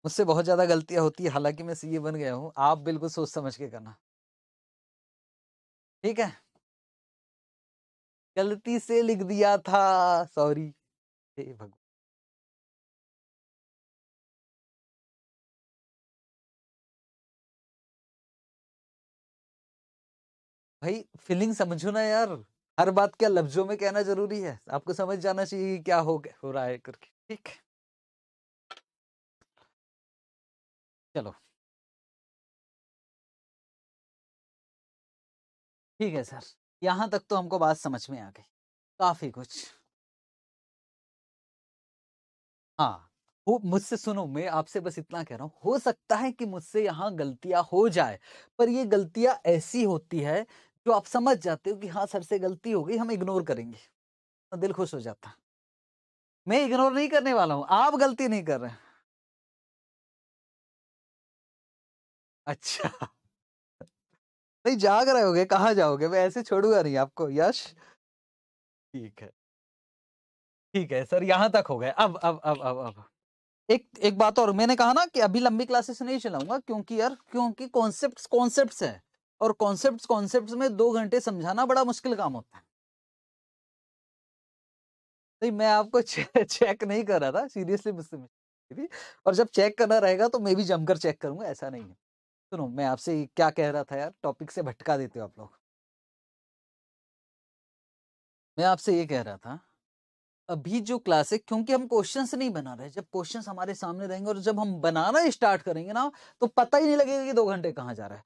मुझसे बहुत ज़्यादा गलतियां होती है हालांकि मैं सीए बन गया हूँ आप बिल्कुल सोच समझ के करना ठीक है गलती से लिख दिया था सॉरी भगवान भाई फीलिंग समझो ना यार हर बात क्या लफ्जों में कहना जरूरी है आपको समझ जाना चाहिए क्या हो हो रहा है करके ठीक चलो ठीक है सर यहां तक तो हमको बात समझ में आ गई काफी कुछ हाँ वो मुझसे सुनो मैं आपसे बस इतना कह रहा हूं हो सकता है कि मुझसे यहाँ गलतियां हो जाए पर ये गलतियां ऐसी होती है जो आप समझ जाते हो कि हाँ सर से गलती हो गई हम इग्नोर करेंगे तो दिल खुश हो जाता मैं इग्नोर नहीं करने वाला हूं आप गलती नहीं कर रहे अच्छा नहीं जाग रहे होगे कहा जाओगे मैं ऐसे छोड़ूंगा नहीं आपको यश ठीक है ठीक है सर यहां तक हो गए अब अब अब अब अब एक एक बात और मैंने कहा ना कि अभी लंबी क्लासेस नहीं चलाऊंगा क्योंकि यार क्योंकि कॉन्सेप्ट कॉन्सेप्ट है और कॉन्सेप्ट कॉन्सेप्ट में दो घंटे समझाना बड़ा मुश्किल काम होता है नहीं मैं आपको [LAUGHS] चे, चेक नहीं कर रहा था सीरियसली मुझसे और जब चेक करना रहेगा तो मैं भी जमकर चेक करूंगा ऐसा नहीं है सुनो मैं आपसे क्या कह रहा था यार टॉपिक से भटका देते हो आप लोग मैं आपसे ये कह रहा था अभी जो क्लास है क्योंकि हम क्वेश्चंस नहीं बना रहे जब क्वेश्चंस हमारे सामने रहेंगे और जब हम बनाना स्टार्ट करेंगे ना तो पता ही नहीं लगेगा कि दो घंटे कहाँ जा रहा है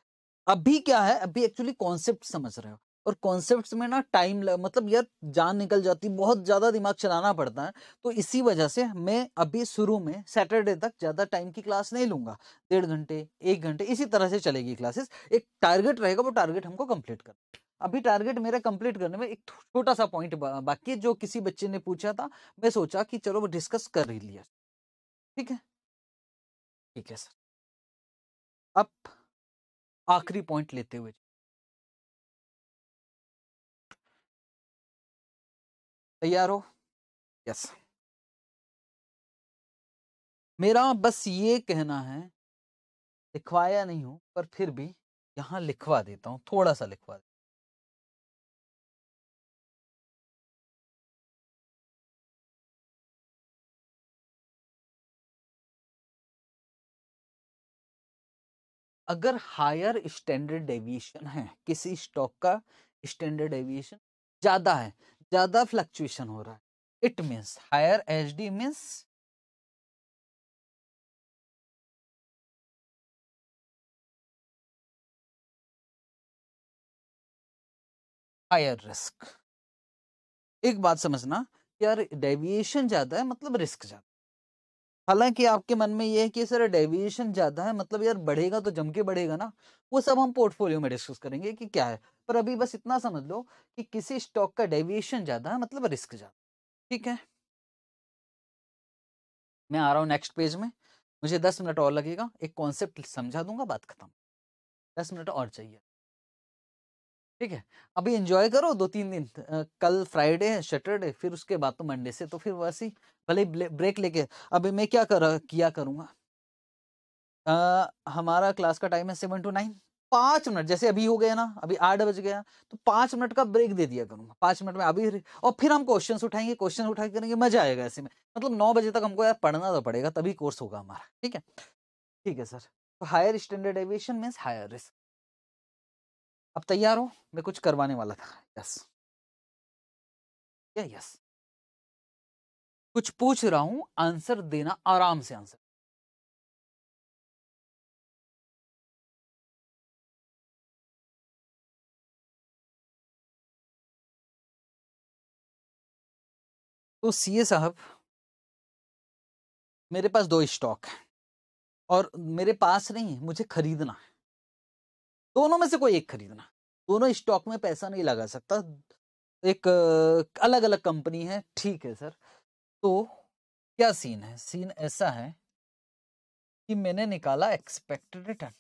अभी क्या है अभी एक्चुअली कॉन्सेप्ट समझ रहे हो और कॉन्सेप्ट में ना टाइम मतलब यार जान निकल जाती बहुत ज़्यादा दिमाग चलाना पड़ता है तो इसी वजह से मैं अभी शुरू में सैटरडे तक ज़्यादा टाइम की क्लास नहीं लूंगा डेढ़ घंटे एक घंटे इसी तरह से चलेगी क्लासेस एक टारगेट रहेगा वो टारगेट हमको कंप्लीट कर अभी टारगेट मेरा कंप्लीट करने में एक छोटा सा पॉइंट बाकी जो किसी बच्चे ने पूछा था मैं सोचा कि चलो वो डिस्कस कर ही लिया ठीक है ठीक है सर अब आखिरी पॉइंट लेते हुए तैयार हो यस मेरा बस ये कहना है लिखवाया नहीं हूं पर फिर भी यहां लिखवा देता हूं थोड़ा सा लिखवा अगर हायर स्टैंडर्ड डेविएशन है किसी स्टॉक का स्टैंडर्ड डेविएशन ज़्यादा है ज़्यादा फ्लक्चुएशन हो रहा है it means higher H D means higher risk एक बात समझना यार डेविएशन ज़्यादा है मतलब रिस्क ज़्यादा हालांकि आपके मन में ये है कि सर डेविएशन ज़्यादा है मतलब यार बढ़ेगा तो जम के बढ़ेगा ना वो सब हम पोर्टफोलियो में डिस्कस करेंगे कि क्या है पर अभी बस इतना समझ लो कि किसी स्टॉक का डेविएशन ज़्यादा है मतलब रिस्क ज़्यादा ठीक है मैं आ रहा हूँ नेक्स्ट पेज में मुझे दस मिनट और लगेगा एक कॉन्सेप्ट समझा दूंगा बात खत्म दस मिनट और चाहिए ठीक है अभी एंजॉय करो दो तीन दिन कल फ्राइडे है सैटरडे फिर उसके बाद तो मंडे से तो फिर वैसे ही भले ब्रेक लेके अभी मैं क्या कर किया करूँगा हमारा क्लास का टाइम है सेवन टू नाइन पाँच मिनट जैसे अभी हो गया ना अभी आठ बज गया तो पाँच मिनट का ब्रेक दे दिया करूँगा पाँच मिनट में अभी और फिर हम क्वेश्चन उठाएंगे क्वेश्चन उठा करेंगे मजा आएगा ऐसे में मतलब नौ बजे तक हमको यार पढ़ना तो पड़ेगा तभी कोर्स होगा हमारा ठीक है ठीक है सर तो higher standard deviation means higher risk अब तैयार हो मैं कुछ करवाने वाला था यस या यस कुछ पूछ रहा हूं आंसर देना आराम से आंसर तो सीए साहब मेरे पास दो स्टॉक है और मेरे पास नहीं है मुझे खरीदना है दोनों में से कोई एक खरीदना दोनों स्टॉक में पैसा नहीं लगा सकता एक अलग अलग कंपनी है ठीक है सर तो क्या सीन है सीन ऐसा है कि मैंने निकाला एक्सपेक्टेड रिटर्न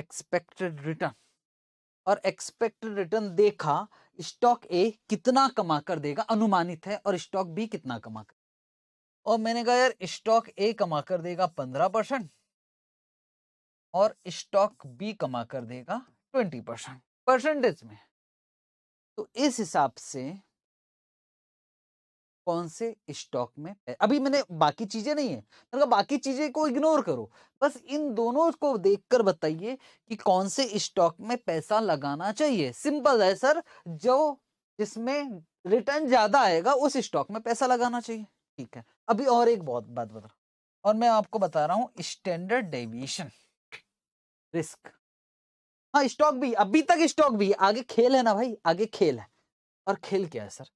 एक्सपेक्टेड रिटर्न और एक्सपेक्टेड रिटर्न देखा स्टॉक ए कितना कमा कर देगा अनुमानित है और स्टॉक बी कितना कमा कर और मैंने कहा यार स्टॉक ए कमा कर देगा पंद्रह परसेंट और स्टॉक बी कमा कर देगा ट्वेंटी परसेंट परसेंटेज में तो इस हिसाब से कौन से स्टॉक में अभी मैंने बाकी चीजें नहीं है मतलब बाकी चीजें को इग्नोर करो बस इन दोनों को देखकर बताइए कि कौन से स्टॉक में पैसा लगाना चाहिए सिंपल है सर जो जिसमें रिटर्न ज्यादा आएगा उस स्टॉक में पैसा लगाना चाहिए ठीक है अभी और एक बहुत बात बता और मैं आपको बता रहा हूँ स्टैंडर्ड डेविएशन रिस्क हाँ स्टॉक भी अभी तक स्टॉक भी आगे खेल है ना भाई आगे खेल है और खेल क्या है सर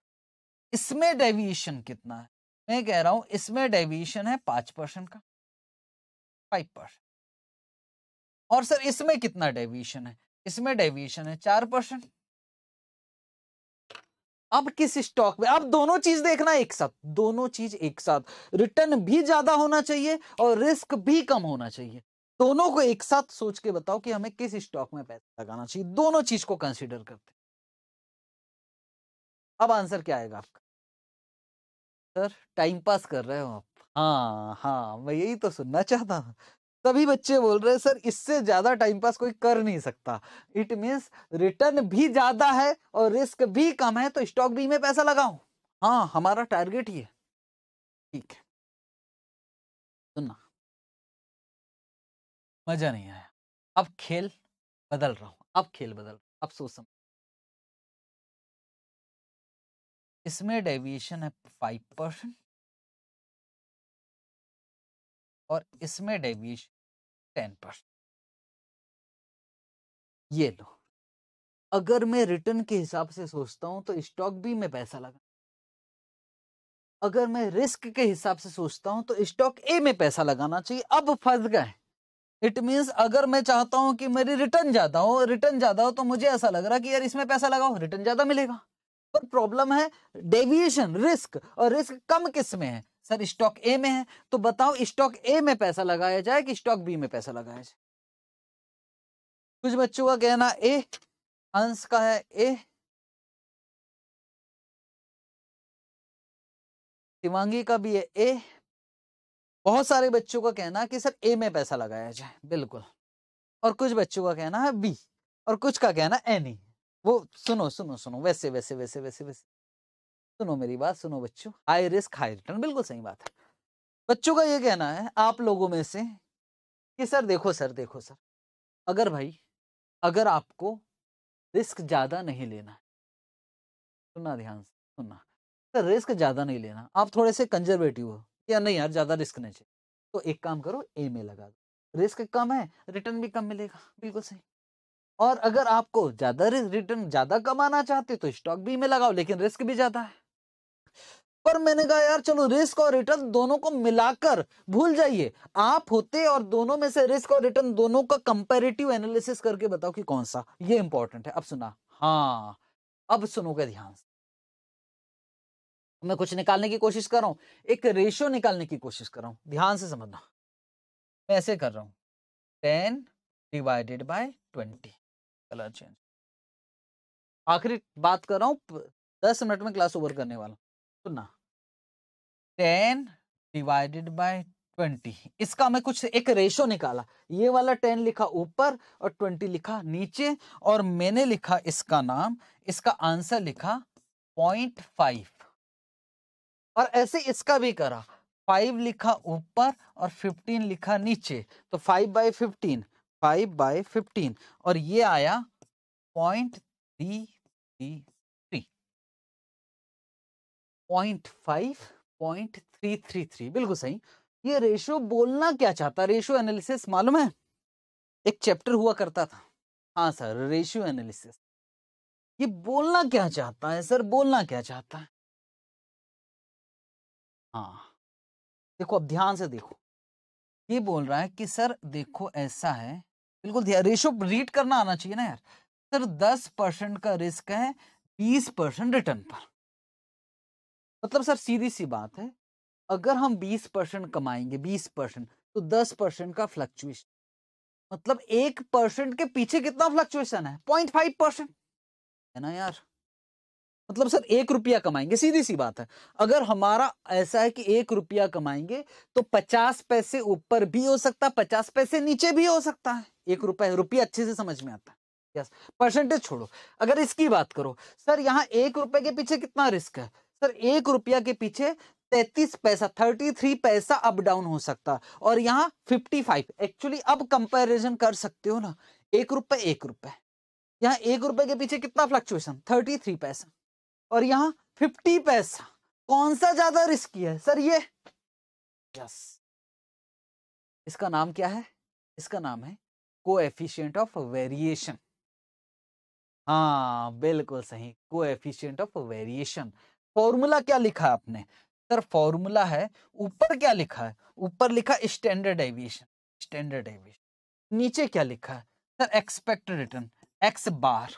इसमें डेविएशन कितना है मैं कह रहा हूं इसमें डेविएशन है पांच परसेंट का फाइव परसेंट और सर इसमें कितना डेविएशन है इसमें डेविएशन है चार परसेंट अब किस स्टॉक में अब दोनों चीज देखना एक साथ दोनों चीज एक साथ रिटर्न भी ज्यादा होना चाहिए और रिस्क भी कम होना चाहिए दोनों को एक साथ सोच के बताओ कि हमें किस स्टॉक में पैसा लगाना चाहिए दोनों चीज को कंसिडर करते अब आंसर क्या आएगा आपका सर टाइम पास कर रहे हो आप हाँ हाँ मैं यही तो सुनना चाहता हूँ सभी बच्चे बोल रहे हैं सर इससे ज्यादा टाइम पास कोई कर नहीं सकता इट मीन्स रिटर्न भी ज्यादा है और रिस्क भी कम है तो स्टॉक भी में पैसा लगाओ हाँ हमारा टारगेट ही है ठीक है सुनना मज़ा नहीं आया अब खेल बदल रहा हूँ अब खेल बदल रहा हूं अब सोच समझ इसमें डेविएशन है फाइव परसेंट और इसमें डेविएशन टेन परसेंट ये लो अगर मैं रिटर्न के हिसाब से सोचता हूं तो स्टॉक भी में पैसा लगा अगर मैं रिस्क के हिसाब से सोचता हूं तो स्टॉक ए में पैसा लगाना चाहिए अब फंस गए इट मीन्स अगर मैं चाहता हूं कि मेरी रिटर्न ज्यादा हो रिटर्न ज्यादा हो तो मुझे ऐसा लग रहा है कि यार इसमें पैसा लगाओ रिटर्न ज्यादा मिलेगा पर प्रॉब्लम है डेविएशन रिस्क और रिस्क कम किस में है सर स्टॉक ए में है तो बताओ स्टॉक ए में पैसा लगाया जाए कि स्टॉक बी में पैसा लगाया जाए कुछ बच्चों का कहना ए अंश का है ए तिवांगी का भी है ए बहुत सारे बच्चों का कहना है कि सर ए में पैसा लगाया जाए बिल्कुल और कुछ बच्चों का कहना है बी और कुछ का कहना ए नहीं वो सुनो सुनो सुनो वैसे वैसे वैसे वैसे वैसे सुनो मेरी बात सुनो बच्चों हाई रिस्क हाई रिटर्न बिल्कुल सही बात है बच्चों का ये कहना है आप लोगों में से कि सर देखो सर देखो सर अगर भाई अगर आपको रिस्क ज़्यादा नहीं लेना है सुनना ध्यान से सुनना सर रिस्क ज़्यादा नहीं लेना आप थोड़े से कंजर्वेटिव हो या नहीं यार ज़्यादा रिस्क नहीं चाहिए तो एक काम करो ए में लगा दो रिस्क कम है रिटर्न भी कम मिलेगा बिल्कुल सही और अगर आपको ज़्यादा रिटर्न ज़्यादा कमाना चाहते हो तो स्टॉक बी में लगाओ लेकिन रिस्क भी ज़्यादा है पर मैंने कहा यार चलो रिस्क और रिटर्न दोनों को मिलाकर भूल जाइए आप होते और दोनों में से रिस्क और रिटर्न दोनों का कंपेरेटिव एनालिसिस करके बताओ कि कौन सा ये इंपॉर्टेंट है अब सुना हाँ अब सुनोगे ध्यान से मैं कुछ निकालने की कोशिश कर रहा हूँ एक रेशियो निकालने की कोशिश कर रहा हूँ ध्यान से समझना मैं ऐसे कर रहा हूँ ten divided by twenty colour change आखिरी बात कर रहा हूँ दस मिनट में क्लास ओवर करने वाला सुनना टेन डिवाइडेड बाय ट्वेंटी इसका मैं कुछ एक रेशो निकाला ये वाला टेन लिखा ऊपर और ट्वेंटी लिखा नीचे और मैंने लिखा इसका नाम इसका आंसर लिखा पॉइंट फाइव और ऐसे इसका भी करा फाइव लिखा ऊपर और फिफ्टीन लिखा नीचे तो five by fifteen five by fifteen और ये आया point three three three point five point three three three बिल्कुल सही ये रेशो बोलना क्या चाहता रेशो एनालिसिस मालूम है एक चैप्टर हुआ करता था हाँ सर रेशियो एनालिसिस ये बोलना क्या चाहता है सर बोलना क्या चाहता है हाँ देखो अब ध्यान से देखो ये बोल रहा है कि सर देखो ऐसा है बिल्कुल रेशो रीड करना आना चाहिए ना यार सर दस परसेंट का रिस्क है बीस परसेंट रिटर्न पर मतलब सर सीधी सी बात है अगर हम बीस परसेंट कमाएंगे बीस परसेंट तो दस परसेंट का फ्लक्चुएशन मतलब एक परसेंट के पीछे कितना फ्लक्चुएशन है पॉइंट फाइव परसेंट है ना यार मतलब सर एक रुपया कमाएंगे सीधी सी बात है अगर हमारा ऐसा है कि एक रुपया कमाएंगे तो पचास पैसे ऊपर भी हो सकता है पचास पैसे नीचे भी हो सकता है एक रुपया रुपया अच्छे से समझ में आता है यस परसेंटेज छोड़ो अगर इसकी बात करो सर यहाँ एक रुपए के पीछे कितना रिस्क है सर एक रुपया के पीछे तैतीस पैसा थर्टी थ्री पैसा अप डाउन हो सकता है और यहाँ फिफ्टी फाइव एक्चुअली अब कंपेरिजन कर सकते हो ना एक रुपये एक रुपये यहाँ एक रुपये के पीछे कितना फ्लक्चुएशन थर्टी थ्री पैसा और यहाँ फिफ्टी पैसा कौन सा ज्यादा रिस्की है सर ये यस इसका नाम क्या है इसका नाम है को एफिशियंट ऑफ वेरिएशन हाँ बिल्कुल सही को एफिशियंट ऑफ वेरिएशन फॉर्मूला क्या लिखा आपने सर फॉर्मूला है ऊपर क्या लिखा है ऊपर लिखा स्टैंडर्ड एविएशन स्टैंडर्ड एविएशन नीचे क्या लिखा है sir expected return x bar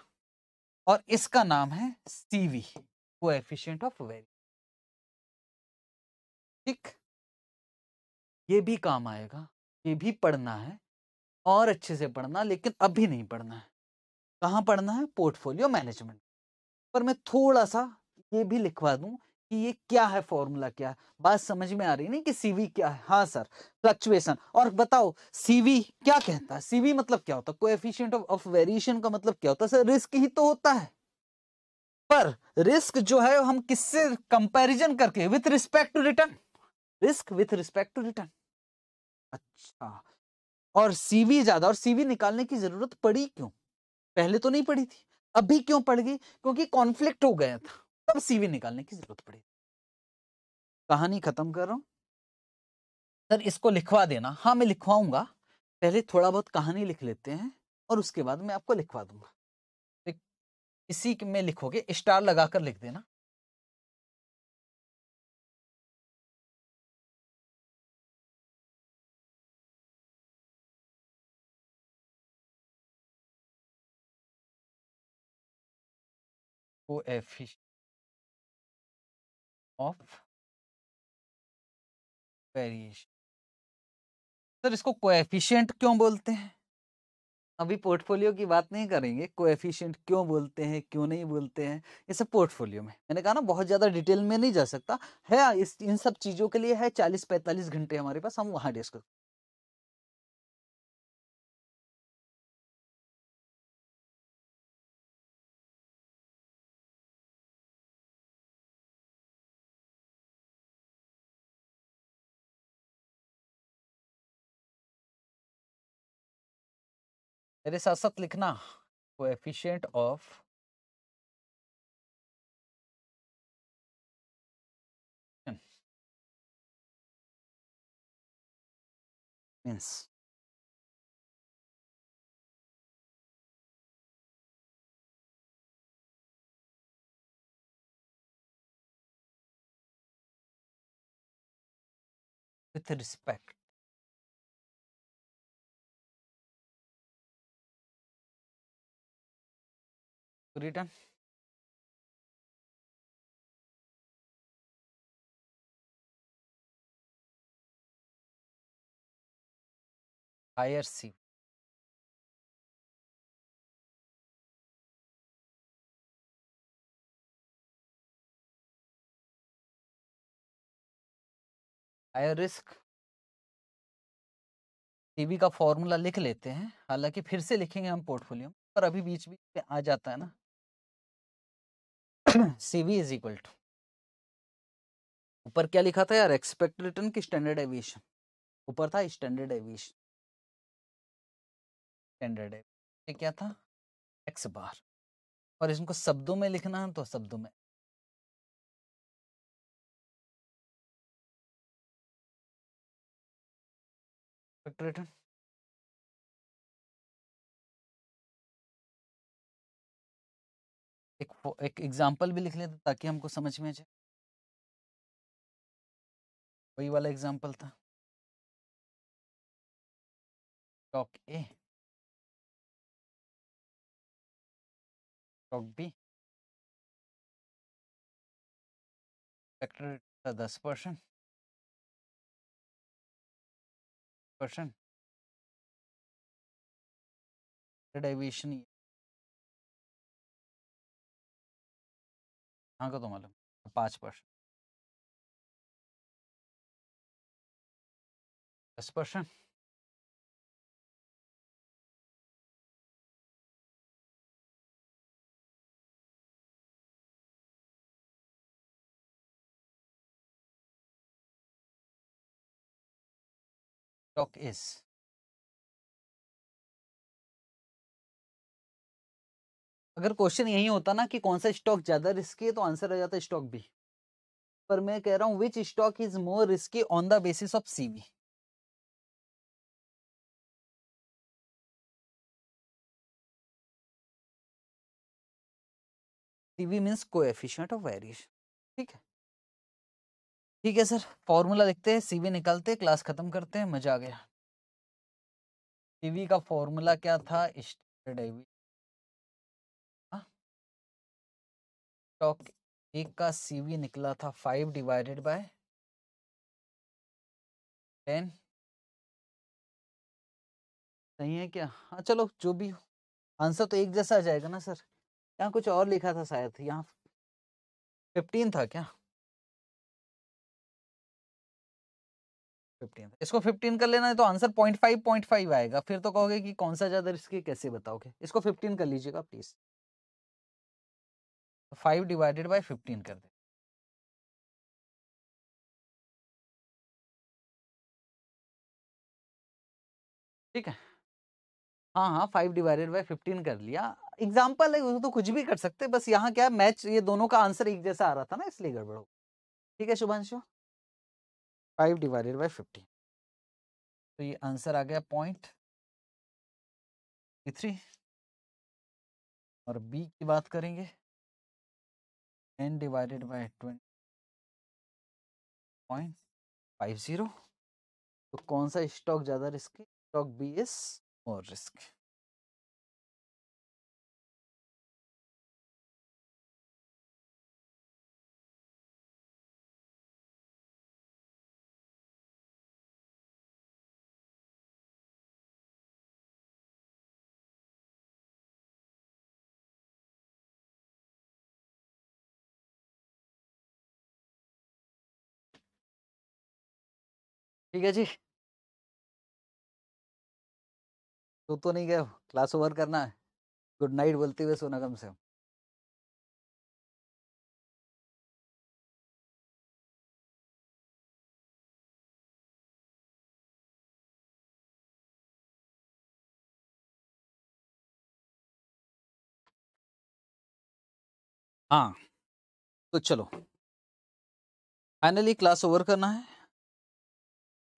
और इसका नाम है सीवी एफिशियंट ऑफ वेरी ठीक ये भी काम आएगा ये भी पढ़ना है और अच्छे से पढ़ना लेकिन अभी नहीं पढ़ना है कहाँ पढ़ना है पोर्टफोलियो मैनेजमेंट पर मैं थोड़ा सा ये भी लिखवा दूं कि ये क्या है फॉर्मूला क्या है बात समझ में आ रही नहीं कि सीवी क्या है हाँ सर फ्लक्चुएशन और बताओ सीवी क्या कहता है सीवी मतलब क्या होता है कोएफिशिएंट ऑफ वेरिएशन का मतलब क्या होता है सर रिस्क ही तो होता है पर रिस्क जो है हम किससे कंपैरिजन करके with respect to return risk with respect to return अच्छा और सीवी ज्यादा और सीवी निकालने की जरूरत पड़ी क्यों पहले तो नहीं पड़ी थी अभी क्यों पड़ गई क्योंकि कॉन्फ्लिक्ट हो गया था तब सीवी निकालने की जरूरत पड़ेगी कहानी खत्म कर रहा हूं सर इसको लिखवा देना हाँ मैं लिखवाऊंगा पहले थोड़ा बहुत कहानी लिख लेते हैं और उसके बाद मैं आपको लिखवा दूंगा इसी में लिखोगे स्टार लगाकर लिख देना कोएफिशिएंट ऑफ वेरिएशन सर इसको कोएफिशिएंट क्यों बोलते हैं अभी पोर्टफोलियो की बात नहीं करेंगे कोएफिशिएंट क्यों बोलते हैं क्यों नहीं बोलते हैं ये सब पोर्टफोलियो में मैंने कहा ना बहुत ज़्यादा डिटेल में नहीं जा सकता है इस इन सब चीज़ों के लिए है चालीस पैंतालीस घंटे हमारे पास हम वहाँ डिस्कस मेरे साथ साथ लिखना coefficient of means with respect return higher C higher risk CV का फॉर्मूला लिख लेते हैं हालांकि फिर से लिखेंगे हम पोर्टफोलियो पर अभी बीच बीच में आ जाता है ना C V is equal to ऊपर क्या लिखा था यार एक्सपेक्ट रिटर्न की स्टैंडर्ड एविएशन ऊपर था स्टैंडर्ड एविएशन स्टैंडर्ड ये क्या था एक्स बार और इसको शब्दों में लिखना है तो शब्दों में रिटर्न एक एग्जाम्पल भी लिख लेते ताकि हमको समझ में आ जाए वही वाला एग्जाम्पल था stock A stock B factor था दस परसेंट परसेंट डेविएशन हाँ का तो मालूम पाँच परसेंट दस परसेंट stock इज अगर क्वेश्चन यही होता ना कि कौन सा स्टॉक ज्यादा रिस्की है तो आंसर आ जाता स्टॉक बी पर मैं कह रहा हूं which stock is more risky on the basis of CV CV means coefficient of variation ठीक है ठीक है सर फॉर्मूला देखते हैं सीवी निकालते हैं क्लास खत्म करते हैं मजा आ गया सीबी का फॉर्मूला क्या था स्टैंडर्ड स्टॉक एक का सीवी निकला था फाइव डिवाइडेड बाय टेन सही है क्या हाँ चलो जो भी हो आंसर तो एक जैसा आ जाएगा ना सर यहाँ कुछ और लिखा था शायद यहाँ फिफ्टीन था क्या फिफ्टीन इसको फिफ्टीन कर लेना है तो answer point five point five आएगा फिर तो कहोगे कि कौन सा ज़्यादा रिस्की कैसे बताओगे इसको फिफ्टीन कर लीजिएगा please five divided by fifteen कर दे ठीक है हाँ हाँ फाइव डिवाइडेड बाई फिफ्टीन कर लिया एग्जाम्पल है तो कुछ भी कर सकते बस यहाँ क्या मैच ये दोनों का आंसर एक जैसा आ रहा था ना इसलिए गड़बड़ हो ठीक है Shubhanshu five divided by fifteen तो ये आंसर आ गया पॉइंट थ्री और बी की बात करेंगे 10 divided by 20.50 तो कौन सा स्टॉक ज़्यादा risky stock B is more risky ठीक है जी तो तो नहीं गया क्लास ओवर करना है गुड नाइट बोलते हुए सोना कम से कम हाँ तो चलो फाइनली क्लास ओवर करना है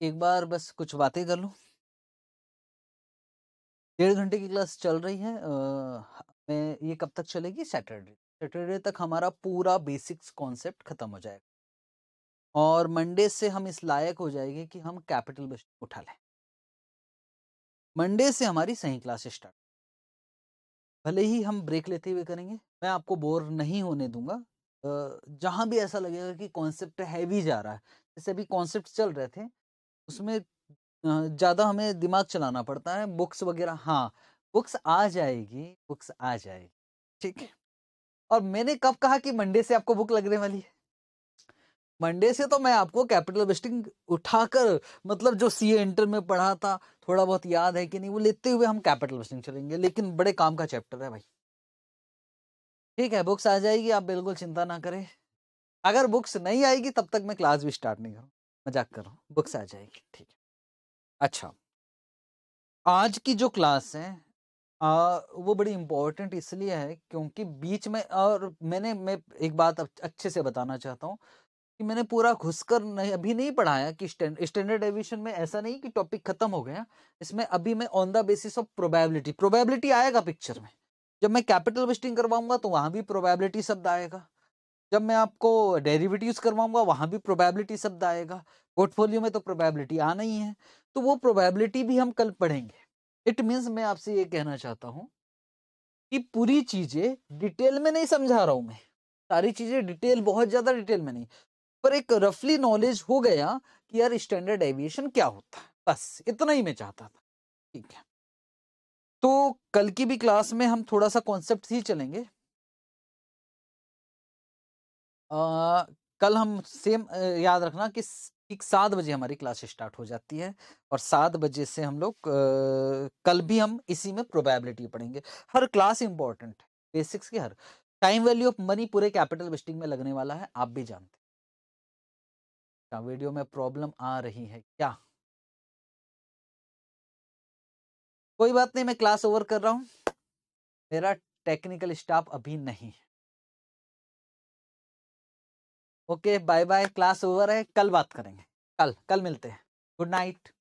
एक बार बस कुछ बातें कर लूँ डेढ़ घंटे की क्लास चल रही है आ, मैं ये कब तक चलेगी सैटरडे सैटरडे तक हमारा पूरा बेसिक्स कॉन्सेप्ट ख़त्म हो जाएगा और मंडे से हम इस लायक हो जाएंगे कि हम कैपिटल बजट उठा लें मंडे से हमारी सही क्लास स्टार्ट भले ही हम ब्रेक लेते हुए करेंगे मैं आपको बोर नहीं होने दूंगा जहाँ भी ऐसा लगेगा कि कॉन्सेप्ट हैवी जा रहा है जैसे अभी कॉन्सेप्ट चल रहे थे उसमें ज़्यादा हमें दिमाग चलाना पड़ता है बुक्स वगैरह हाँ बुक्स आ जाएगी बुक्स आ जाएगी ठीक है और मैंने कब कहा कि मंडे से आपको बुक लगने वाली है मंडे से तो मैं आपको कैपिटल वेस्टिंग उठाकर मतलब जो सी इंटर में पढ़ा था थोड़ा बहुत याद है कि नहीं वो लेते हुए हम कैपिटल वेस्टिंग चलेंगे लेकिन बड़े काम का चैप्टर है भाई ठीक है बुक्स आ जाएगी आप बिल्कुल चिंता ना करें अगर बुक्स नहीं आएगी तब तक मैं क्लास भी स्टार्ट नहीं करूँ मजाक कर रहा हूँ बुक्स आ जाएगी ठीक है अच्छा आज की जो क्लास है आ, वो बड़ी इम्पोर्टेंट इसलिए है क्योंकि बीच में और मैंने मैं एक बात अच्छे से बताना चाहता हूँ कि मैंने पूरा घुसकर नहीं अभी नहीं पढ़ाया कि स्टैंडर्ड एविशन में ऐसा नहीं कि टॉपिक खत्म हो गया इसमें अभी मैं on the basis of probability probability आएगा पिक्चर में जब मैं कैपिटल वेस्टिंग करवाऊंगा तो वहां भी प्रोबेबिलिटी शब्द आएगा जब मैं आपको डेरिवेटिव्स करवाऊंगा वहाँ भी प्रोबेबिलिटी शब्द आएगा पोर्टफोलियो में तो प्रोबेबिलिटी आना ही है तो वो प्रोबेबिलिटी भी हम कल पढ़ेंगे इट मीन्स मैं आपसे ये कहना चाहता हूँ कि पूरी चीज़ें डिटेल में नहीं समझा रहा हूँ मैं सारी चीज़ें डिटेल बहुत ज़्यादा डिटेल में नहीं पर एक रफली नॉलेज हो गया कि यार स्टैंडर्ड एविएशन क्या होता है बस इतना ही मैं चाहता था ठीक है तो कल की भी क्लास में हम थोड़ा सा कॉन्सेप्ट ही चलेंगे कल हम सेम याद रखना कि ठीक सात बजे हमारी क्लास स्टार्ट हो जाती है और सात बजे से हम लोग कल भी हम इसी में प्रोबेबिलिटी पढ़ेंगे हर क्लास इंपॉर्टेंट है बेसिक्स की हर टाइम वैल्यू ऑफ मनी पूरे कैपिटल वेस्टिंग में लगने वाला है आप भी जानते क्या वीडियो में प्रॉब्लम आ रही है क्या कोई बात नहीं मैं क्लास ओवर कर रहा हूं मेरा टेक्निकल स्टाफ अभी नहीं है okay bye bye class over है कल बात करेंगे कल कल मिलते हैं गुड नाइट